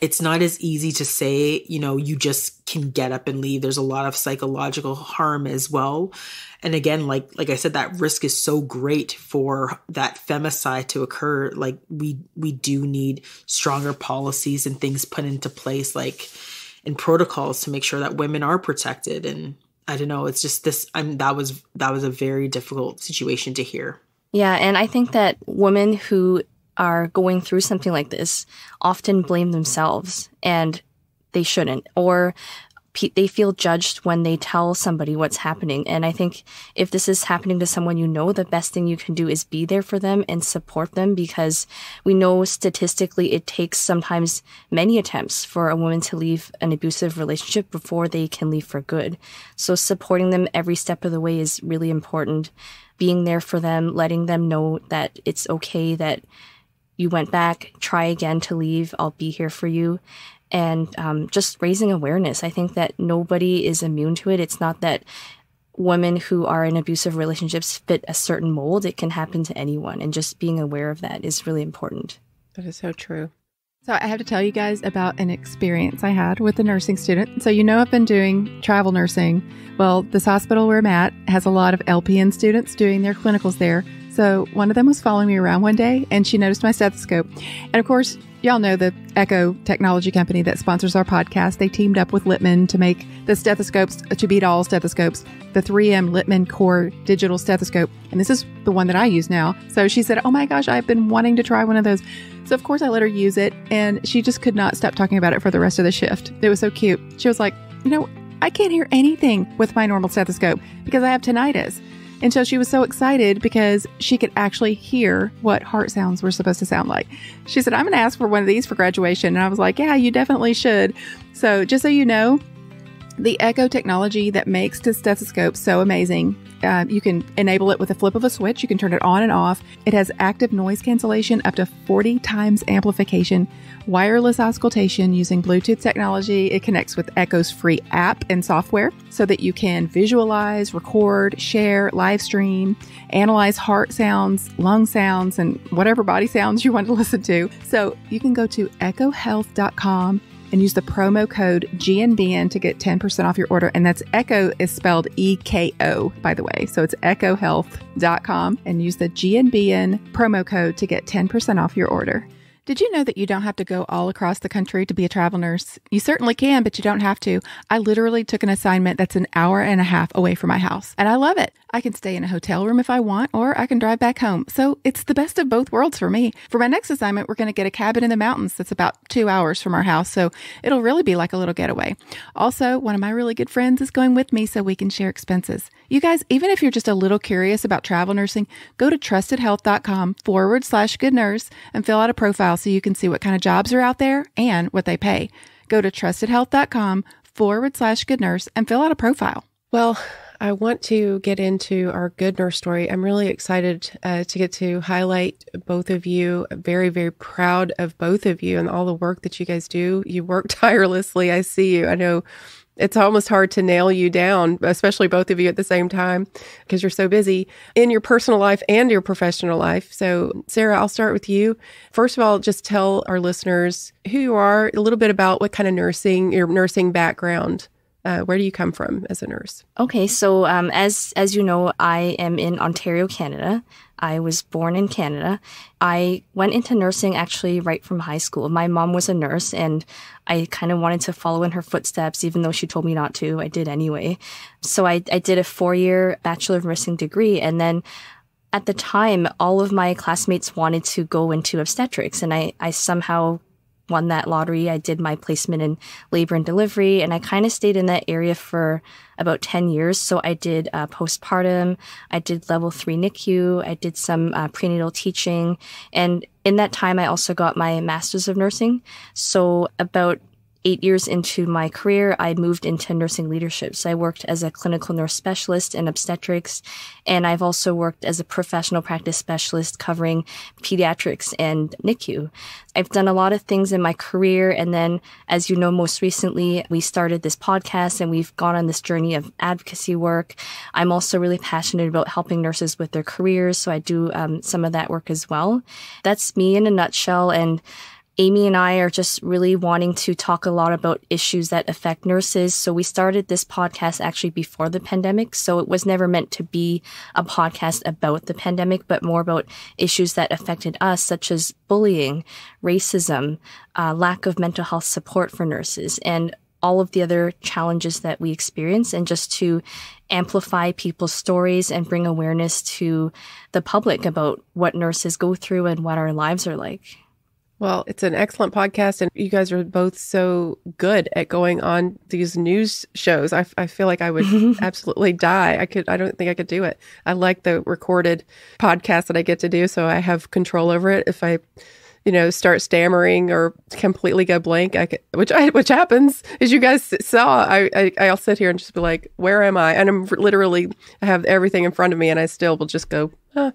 it's not as easy to say, you know, you just can get up and leave. There's a lot of psychological harm as well. And again, like like I said that risk is so great for that femicide to occur. Like we we do need stronger policies and things put into place like and protocols to make sure that women are protected and I don't know. It's just this. I'm that was that was a very difficult situation to hear. Yeah, and I think that women who are going through something like this often blame themselves, and they shouldn't, or they feel judged when they tell somebody what's happening. And I think if this is happening to someone you know, the best thing you can do is be there for them and support them because we know statistically it takes sometimes many attempts for a woman to leave an abusive relationship before they can leave for good. So supporting them every step of the way is really important. Being there for them, letting them know that it's okay that you went back, try again to leave, I'll be here for you and um, just raising awareness. I think that nobody is immune to it. It's not that women who are in abusive relationships fit a certain mold, it can happen to anyone. And just being aware of that is really important. That is so true. So, I have to tell you guys about an experience I had with a nursing student. So, you know, I've been doing travel nursing. Well, this hospital where I'm at has a lot of LPN students doing their clinicals there. So, one of them was following me around one day and she noticed my stethoscope. And of course, Y'all know the Echo technology company that sponsors our podcast. They teamed up with Littman to make the stethoscopes uh, to beat all stethoscopes, the 3M Littman Core Digital Stethoscope. And this is the one that I use now. So she said, Oh my gosh, I've been wanting to try one of those. So of course I let her use it and she just could not stop talking about it for the rest of the shift. It was so cute. She was like, You know, I can't hear anything with my normal stethoscope because I have tinnitus. And so she was so excited because she could actually hear what heart sounds were supposed to sound like. She said, I'm going to ask for one of these for graduation. And I was like, Yeah, you definitely should. So, just so you know, the echo technology that makes the stethoscope so amazing uh, you can enable it with a flip of a switch. You can turn it on and off. It has active noise cancellation, up to 40 times amplification, wireless auscultation using Bluetooth technology. It connects with Echo's free app and software so that you can visualize, record, share, live stream, analyze heart sounds, lung sounds, and whatever body sounds you want to listen to. So you can go to echohealth.com and use the promo code GNBN to get 10% off your order. And that's Echo is spelled E K O, by the way. So it's echohealth.com and use the GNBN promo code to get 10% off your order. Did you know that you don't have to go all across the country to be a travel nurse? You certainly can, but you don't have to. I literally took an assignment that's an hour and a half away from my house, and I love it. I can stay in a hotel room if I want, or I can drive back home. So it's the best of both worlds for me. For my next assignment, we're going to get a cabin in the mountains that's about two hours from our house. So it'll really be like a little getaway. Also, one of my really good friends is going with me so we can share expenses. You guys, even if you're just a little curious about travel nursing, go to trustedhealth.com forward slash good nurse and fill out a profile so you can see what kind of jobs are out there and what they pay. Go to trustedhealth.com forward slash good nurse and fill out a profile. Well, I want to get into our good nurse story. I'm really excited uh, to get to highlight both of you. very, very proud of both of you and all the work that you guys do. You work tirelessly. I see you. I know it's almost hard to nail you down, especially both of you at the same time, because you're so busy in your personal life and your professional life. So, Sarah, I'll start with you. First of all, just tell our listeners who you are, a little bit about what kind of nursing, your nursing background. Uh, where do you come from as a nurse? Okay, so um, as as you know, I am in Ontario, Canada. I was born in Canada. I went into nursing actually right from high school. My mom was a nurse, and I kind of wanted to follow in her footsteps, even though she told me not to. I did anyway. So I, I did a four year Bachelor of Nursing degree, and then at the time, all of my classmates wanted to go into obstetrics, and I, I somehow won that lottery. I did my placement in labor and delivery, and I kind of stayed in that area for about 10 years. So I did uh, postpartum, I did level three NICU, I did some uh, prenatal teaching. And in that time, I also got my master's of nursing. So about eight years into my career, I moved into nursing leadership. So I worked as a clinical nurse specialist in obstetrics, and I've also worked as a professional practice specialist covering pediatrics and NICU. I've done a lot of things in my career. And then, as you know, most recently, we started this podcast and we've gone on this journey of advocacy work. I'm also really passionate about helping nurses with their careers. So I do um, some of that work as well. That's me in a nutshell. And Amy and I are just really wanting to talk a lot about issues that affect nurses. So we started this podcast actually before the pandemic. So it was never meant to be a podcast about the pandemic, but more about issues that affected us, such as bullying, racism, uh, lack of mental health support for nurses, and all of the other challenges that we experience and just to amplify people's stories and bring awareness to the public about what nurses go through and what our lives are like. Well, it's an excellent podcast, and you guys are both so good at going on these news shows. I, I feel like I would absolutely die. I could. I don't think I could do it. I like the recorded podcast that I get to do, so I have control over it. If I, you know, start stammering or completely go blank, I could, which I which happens as you guys saw. I, I I'll sit here and just be like, "Where am I?" And I'm literally I have everything in front of me, and I still will just go. Huh.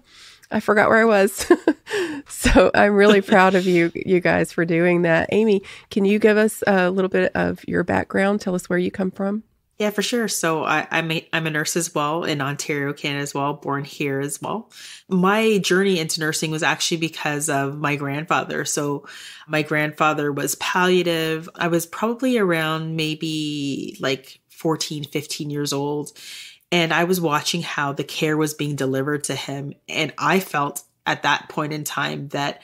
I forgot where I was. so I'm really proud of you, you guys, for doing that. Amy, can you give us a little bit of your background? Tell us where you come from. Yeah, for sure. So I, I'm a, I'm a nurse as well in Ontario, Canada as well, born here as well. My journey into nursing was actually because of my grandfather. So my grandfather was palliative. I was probably around maybe like 14, 15 years old and I was watching how the care was being delivered to him and I felt at that point in time that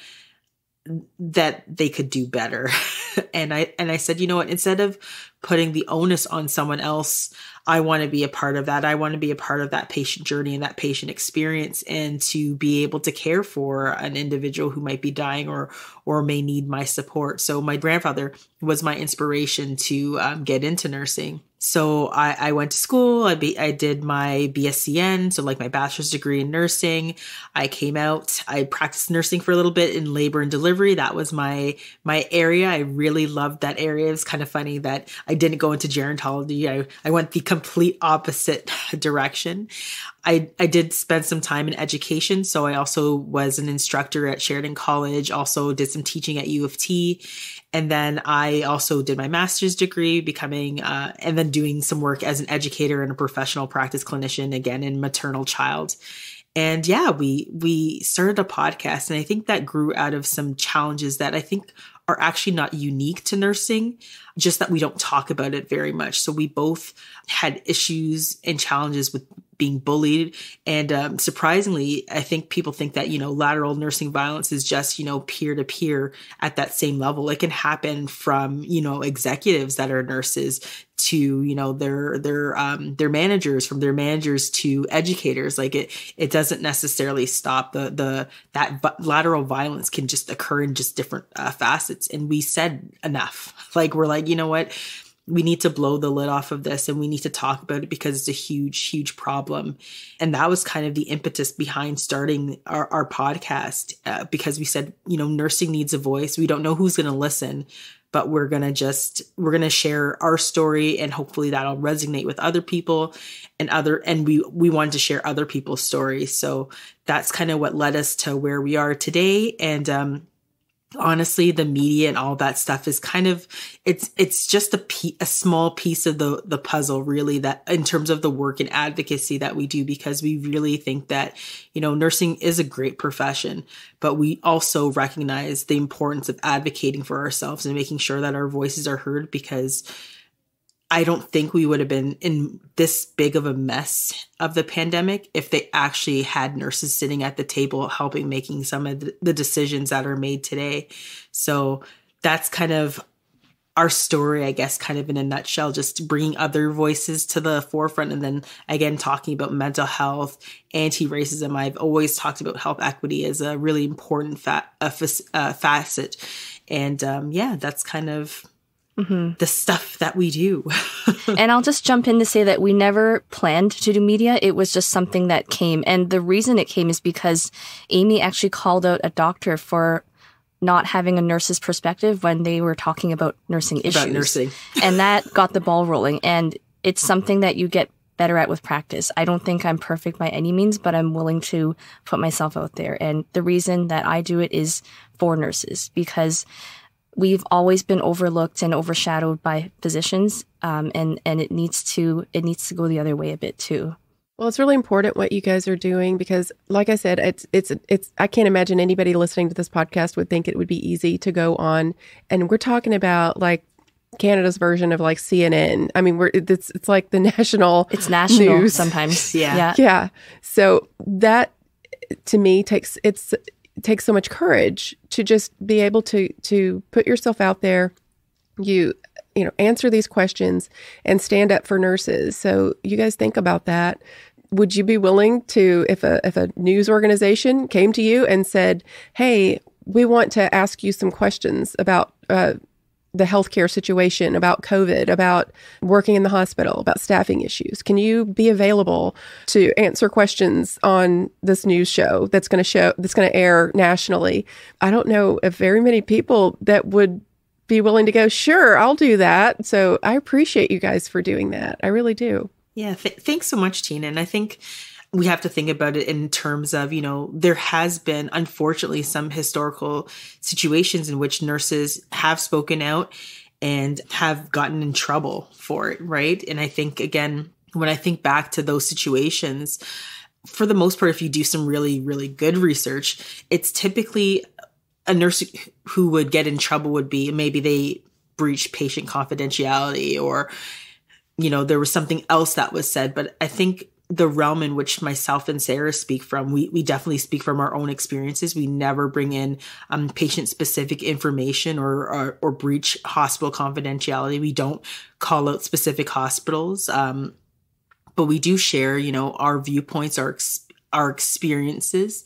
that they could do better. and I and I said, you know what, instead of putting the onus on someone else, I want to be a part of that. I want to be a part of that patient journey and that patient experience and to be able to care for an individual who might be dying or or may need my support. So my grandfather was my inspiration to um, get into nursing. So I, I went to school. I, be, I did my BSCN, so like my bachelor's degree in nursing. I came out. I practiced nursing for a little bit in labor and delivery. That was my my area. I really loved that area. It's kind of funny that I didn't go into gerontology. I, I went the complete opposite direction. I, I did spend some time in education. So I also was an instructor at Sheridan College, also did some teaching at U of T. And then I also did my master's degree, becoming, uh, and then doing some work as an educator and a professional practice clinician, again in maternal child and yeah we we started a podcast and i think that grew out of some challenges that i think are actually not unique to nursing just that we don't talk about it very much so we both had issues and challenges with being bullied and um, surprisingly i think people think that you know lateral nursing violence is just you know peer to peer at that same level it can happen from you know executives that are nurses to you know their their um, their managers from their managers to educators like it it doesn't necessarily stop the the that lateral violence can just occur in just different uh, facets and we said enough like we're like you know what we need to blow the lid off of this and we need to talk about it because it's a huge huge problem and that was kind of the impetus behind starting our, our podcast uh, because we said you know nursing needs a voice we don't know who's going to listen but we're going to just we're going to share our story and hopefully that'll resonate with other people and other and we we wanted to share other people's stories so that's kind of what led us to where we are today and um honestly the media and all that stuff is kind of it's it's just a p- a small piece of the the puzzle really that in terms of the work and advocacy that we do because we really think that you know nursing is a great profession but we also recognize the importance of advocating for ourselves and making sure that our voices are heard because I don't think we would have been in this big of a mess of the pandemic if they actually had nurses sitting at the table helping making some of the decisions that are made today. So that's kind of our story, I guess, kind of in a nutshell, just bringing other voices to the forefront. And then again, talking about mental health, anti racism. I've always talked about health equity as a really important fa- uh, facet. And um, yeah, that's kind of Mm-hmm. the stuff that we do. and I'll just jump in to say that we never planned to do media. It was just something that came. And the reason it came is because Amy actually called out a doctor for not having a nurse's perspective when they were talking about nursing issues. About nursing. and that got the ball rolling. And it's something that you get better at with practice. I don't think I'm perfect by any means, but I'm willing to put myself out there. And the reason that I do it is for nurses because we've always been overlooked and overshadowed by physicians, um, and and it needs to it needs to go the other way a bit too. Well, it's really important what you guys are doing because, like I said, it's it's it's. I can't imagine anybody listening to this podcast would think it would be easy to go on, and we're talking about like Canada's version of like CNN. I mean, we're it's it's like the national. It's national news. sometimes. Yeah. yeah, yeah. So that to me takes it's takes so much courage to just be able to to put yourself out there you you know answer these questions and stand up for nurses so you guys think about that would you be willing to if a if a news organization came to you and said hey we want to ask you some questions about uh, the healthcare situation, about COVID, about working in the hospital, about staffing issues? Can you be available to answer questions on this news show that's going to show that's going to air nationally? I don't know if very many people that would be willing to go, sure, I'll do that. So I appreciate you guys for doing that. I really do. Yeah. Th- thanks so much, Tina. And I think we have to think about it in terms of, you know, there has been, unfortunately, some historical situations in which nurses have spoken out and have gotten in trouble for it, right? And I think, again, when I think back to those situations, for the most part, if you do some really, really good research, it's typically a nurse who would get in trouble would be maybe they breached patient confidentiality or, you know, there was something else that was said. But I think the realm in which myself and Sarah speak from, we, we definitely speak from our own experiences. We never bring in um, patient specific information or, or, or, breach hospital confidentiality. We don't call out specific hospitals. Um, but we do share, you know, our viewpoints, our, our experiences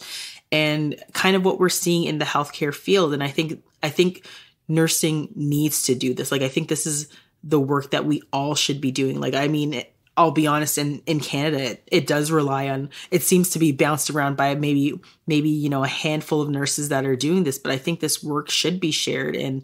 and kind of what we're seeing in the healthcare field. And I think, I think nursing needs to do this. Like, I think this is the work that we all should be doing. Like, I mean, I'll be honest, in, in Canada, it, it, does rely on, it seems to be bounced around by maybe, maybe, you know, a handful of nurses that are doing this, but I think this work should be shared. And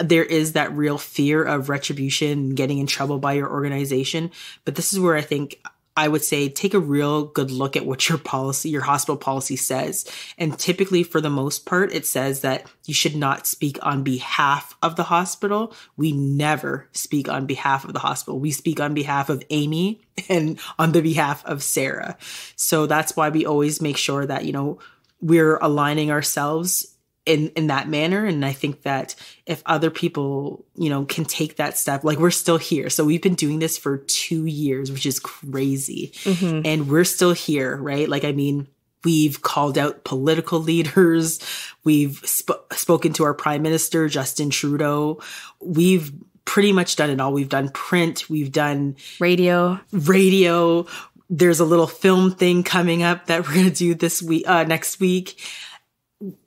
there is that real fear of retribution, getting in trouble by your organization. But this is where I think I would say take a real good look at what your policy, your hospital policy says. And typically, for the most part, it says that you should not speak on behalf of the hospital. We never speak on behalf of the hospital. We speak on behalf of Amy and on the behalf of Sarah. So that's why we always make sure that, you know, we're aligning ourselves in in that manner and i think that if other people you know can take that step like we're still here so we've been doing this for 2 years which is crazy mm-hmm. and we're still here right like i mean we've called out political leaders we've sp- spoken to our prime minister Justin Trudeau we've pretty much done it all we've done print we've done radio radio there's a little film thing coming up that we're going to do this week uh, next week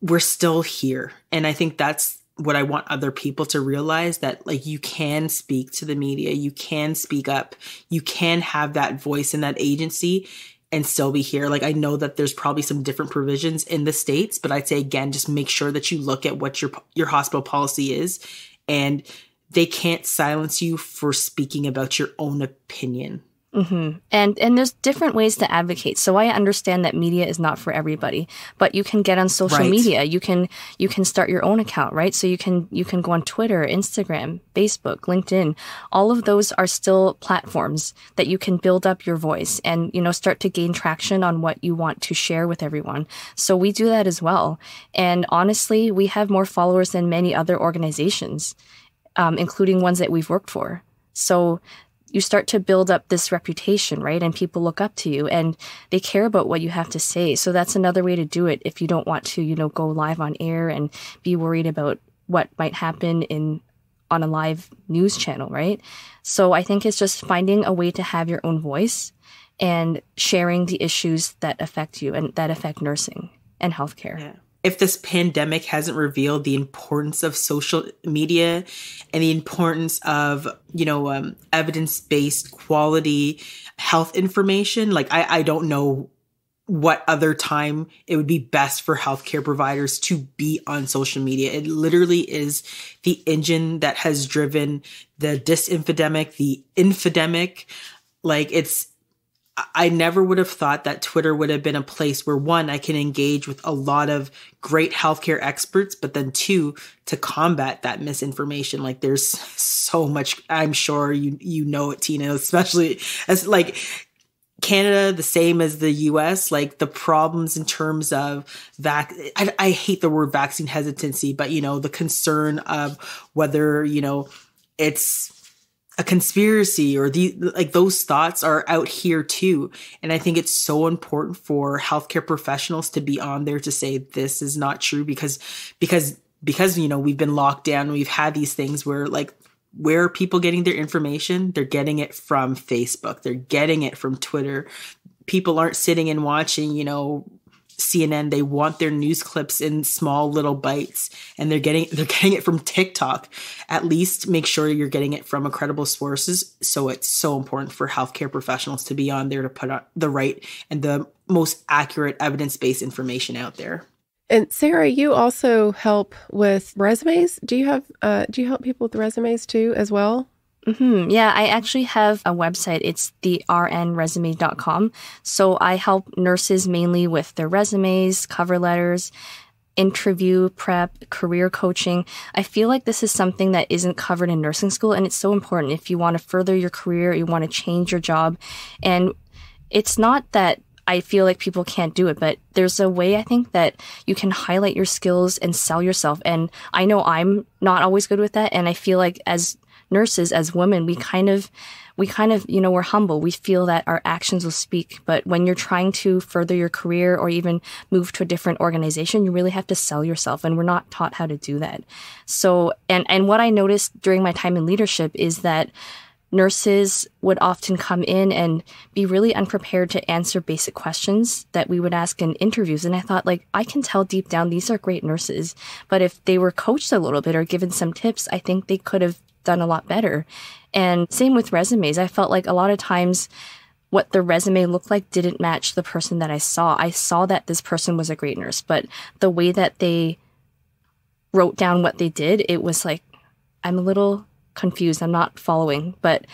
we're still here. And I think that's what I want other people to realize that like you can speak to the media, you can speak up, you can have that voice and that agency and still be here. Like I know that there's probably some different provisions in the states, but I'd say again just make sure that you look at what your your hospital policy is and they can't silence you for speaking about your own opinion Mm-hmm. And and there's different ways to advocate. So I understand that media is not for everybody, but you can get on social right. media. You can you can start your own account, right? So you can you can go on Twitter, Instagram, Facebook, LinkedIn. All of those are still platforms that you can build up your voice and you know start to gain traction on what you want to share with everyone. So we do that as well. And honestly, we have more followers than many other organizations, um, including ones that we've worked for. So you start to build up this reputation, right? And people look up to you and they care about what you have to say. So that's another way to do it if you don't want to, you know, go live on air and be worried about what might happen in on a live news channel, right? So I think it's just finding a way to have your own voice and sharing the issues that affect you and that affect nursing and healthcare. Yeah if this pandemic hasn't revealed the importance of social media and the importance of you know um, evidence-based quality health information like I, I don't know what other time it would be best for healthcare providers to be on social media it literally is the engine that has driven the disinfodemic the infodemic like it's I never would have thought that Twitter would have been a place where one, I can engage with a lot of great healthcare experts, but then two, to combat that misinformation. Like there's so much, I'm sure you, you know it, Tina, especially as like Canada, the same as the US, like the problems in terms of vac, I, I hate the word vaccine hesitancy, but you know, the concern of whether, you know, it's, a conspiracy or the like those thoughts are out here too and i think it's so important for healthcare professionals to be on there to say this is not true because because because you know we've been locked down we've had these things where like where are people getting their information they're getting it from facebook they're getting it from twitter people aren't sitting and watching you know CNN. They want their news clips in small little bites, and they're getting they're getting it from TikTok. At least make sure you're getting it from credible sources. So it's so important for healthcare professionals to be on there to put out the right and the most accurate evidence based information out there. And Sarah, you also help with resumes. Do you have uh, do you help people with resumes too as well? Mm-hmm. Yeah, I actually have a website. It's the rnresume.com. So I help nurses mainly with their resumes, cover letters, interview prep, career coaching. I feel like this is something that isn't covered in nursing school, and it's so important if you want to further your career, you want to change your job. And it's not that I feel like people can't do it, but there's a way I think that you can highlight your skills and sell yourself. And I know I'm not always good with that. And I feel like as nurses as women we kind of we kind of you know we're humble we feel that our actions will speak but when you're trying to further your career or even move to a different organization you really have to sell yourself and we're not taught how to do that so and and what i noticed during my time in leadership is that nurses would often come in and be really unprepared to answer basic questions that we would ask in interviews. And I thought, like, I can tell deep down these are great nurses, but if they were coached a little bit or given some tips, I think they could have done a lot better. And same with resumes. I felt like a lot of times what the resume looked like didn't match the person that I saw. I saw that this person was a great nurse, but the way that they wrote down what they did, it was like I'm a little confused. I'm not following, but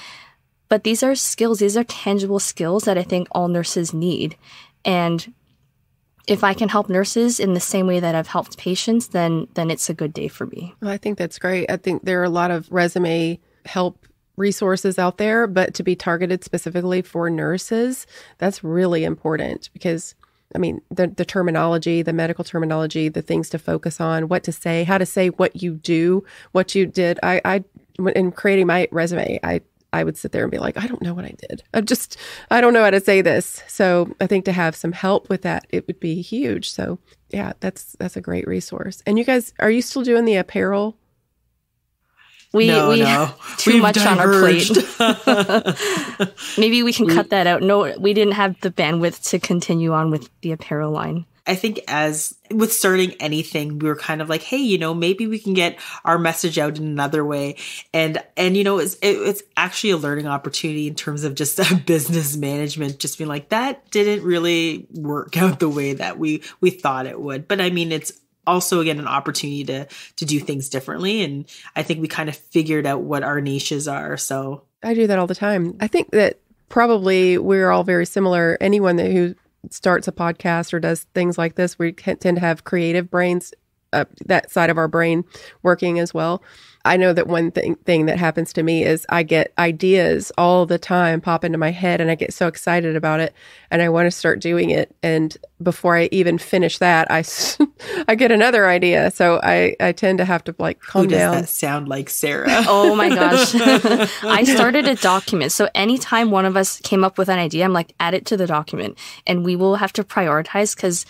but these are skills, these are tangible skills that I think all nurses need. And if I can help nurses in the same way that I've helped patients, then then it's a good day for me. Well, I think that's great. I think there are a lot of resume help resources out there, but to be targeted specifically for nurses, that's really important because I mean, the, the terminology, the medical terminology, the things to focus on, what to say, how to say what you do, what you did. I, I in creating my resume, I I would sit there and be like, I don't know what I did. i just, I don't know how to say this. So I think to have some help with that, it would be huge. So yeah, that's that's a great resource. And you guys, are you still doing the apparel? We no, we no. too We've much diverged. on our plate. Maybe we can cut that out. No, we didn't have the bandwidth to continue on with the apparel line. I think as with starting anything, we were kind of like, hey, you know, maybe we can get our message out in another way. And, and, you know, it's, it, it's actually a learning opportunity in terms of just business management, just being like, that didn't really work out the way that we, we thought it would. But I mean, it's, also again an opportunity to to do things differently and i think we kind of figured out what our niches are so i do that all the time i think that probably we're all very similar anyone that who starts a podcast or does things like this, we tend to have creative brains, uh, that side of our brain working as well. I know that one thing thing that happens to me is I get ideas all the time pop into my head and I get so excited about it and I want to start doing it and before I even finish that I I get another idea so I I tend to have to like calm Who does down. That sound like Sarah. oh my gosh. I started a document. So anytime one of us came up with an idea I'm like add it to the document and we will have to prioritize cuz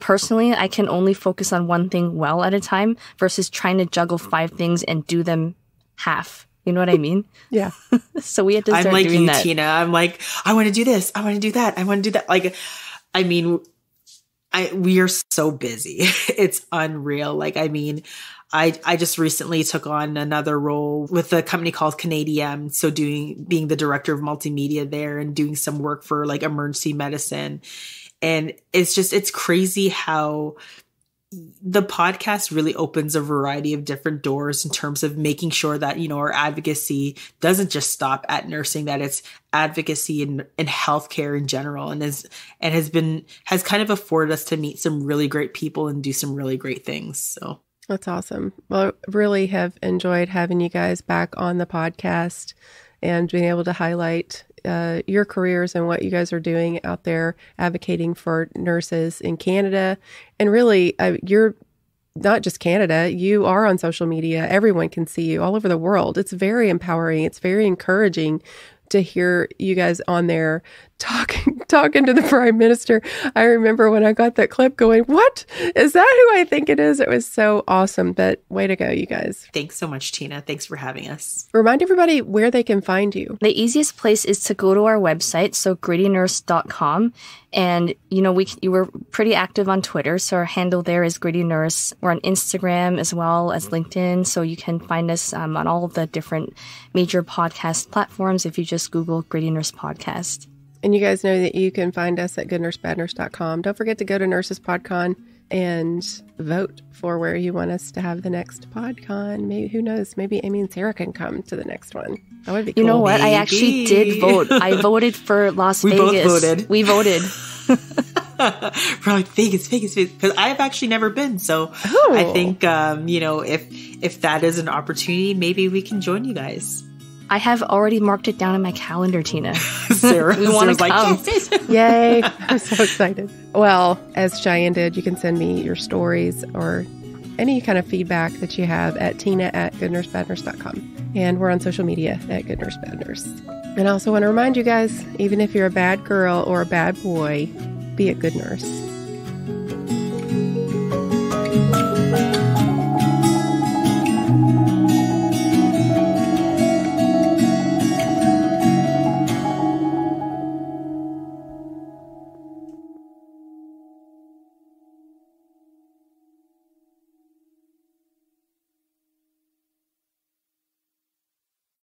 personally, I can only focus on one thing well at a time versus trying to juggle five things and do them half. You know what I mean? yeah. so we had to start I'm like doing you, that. Tina. I'm like, I want to do this. I want to do that. I want to do that. Like, I mean, I we are so busy. it's unreal. Like, I mean, I I just recently took on another role with a company called Canadium. So doing being the director of multimedia there and doing some work for like emergency medicine and it's just, it's crazy how the podcast really opens a variety of different doors in terms of making sure that you know our advocacy doesn't just stop at nursing that it's advocacy in, in healthcare in general and is and has been has kind of afforded us to meet some really great people and do some really great things so that's awesome well really have enjoyed having you guys back on the podcast and being able to highlight uh, your careers and what you guys are doing out there advocating for nurses in Canada. And really, uh, you're not just Canada, you are on social media. Everyone can see you all over the world. It's very empowering, it's very encouraging to hear you guys on there talking talking to the prime minister. I remember when I got that clip going, "What is that who I think it is?" It was so awesome. But way to go, you guys. Thanks so much, Tina. Thanks for having us. Remind everybody where they can find you. The easiest place is to go to our website, so grittynurse.com. And you know, we you were pretty active on Twitter, so our handle there is Gritty Nurse. We're on Instagram as well as LinkedIn, so you can find us um, on all the different major podcast platforms if you just Google Gritty Nurse Podcast. And you guys know that you can find us at goodnursebadnurse.com. Don't forget to go to Nurses PodCon and vote for where you want us to have the next PodCon. Maybe who knows? Maybe Amy and Sarah can come to the next one. That would be. Cool. You know what? Maybe. I actually did vote. I voted for Las we Vegas. We both voted. We voted. We're like Vegas, Vegas, Vegas, because I've actually never been. So I oh. think um, you know if if that is an opportunity, maybe we can join you guys. I have already marked it down in my calendar, Tina. Sarah, we want to like, come. Yay! I'm so excited. Well, as Cheyenne did, you can send me your stories or any kind of feedback that you have at tina at goodnursebadnurse.com. And we're on social media at Good Nurse Bad Nurse. And I also want to remind you guys even if you're a bad girl or a bad boy, be a good nurse.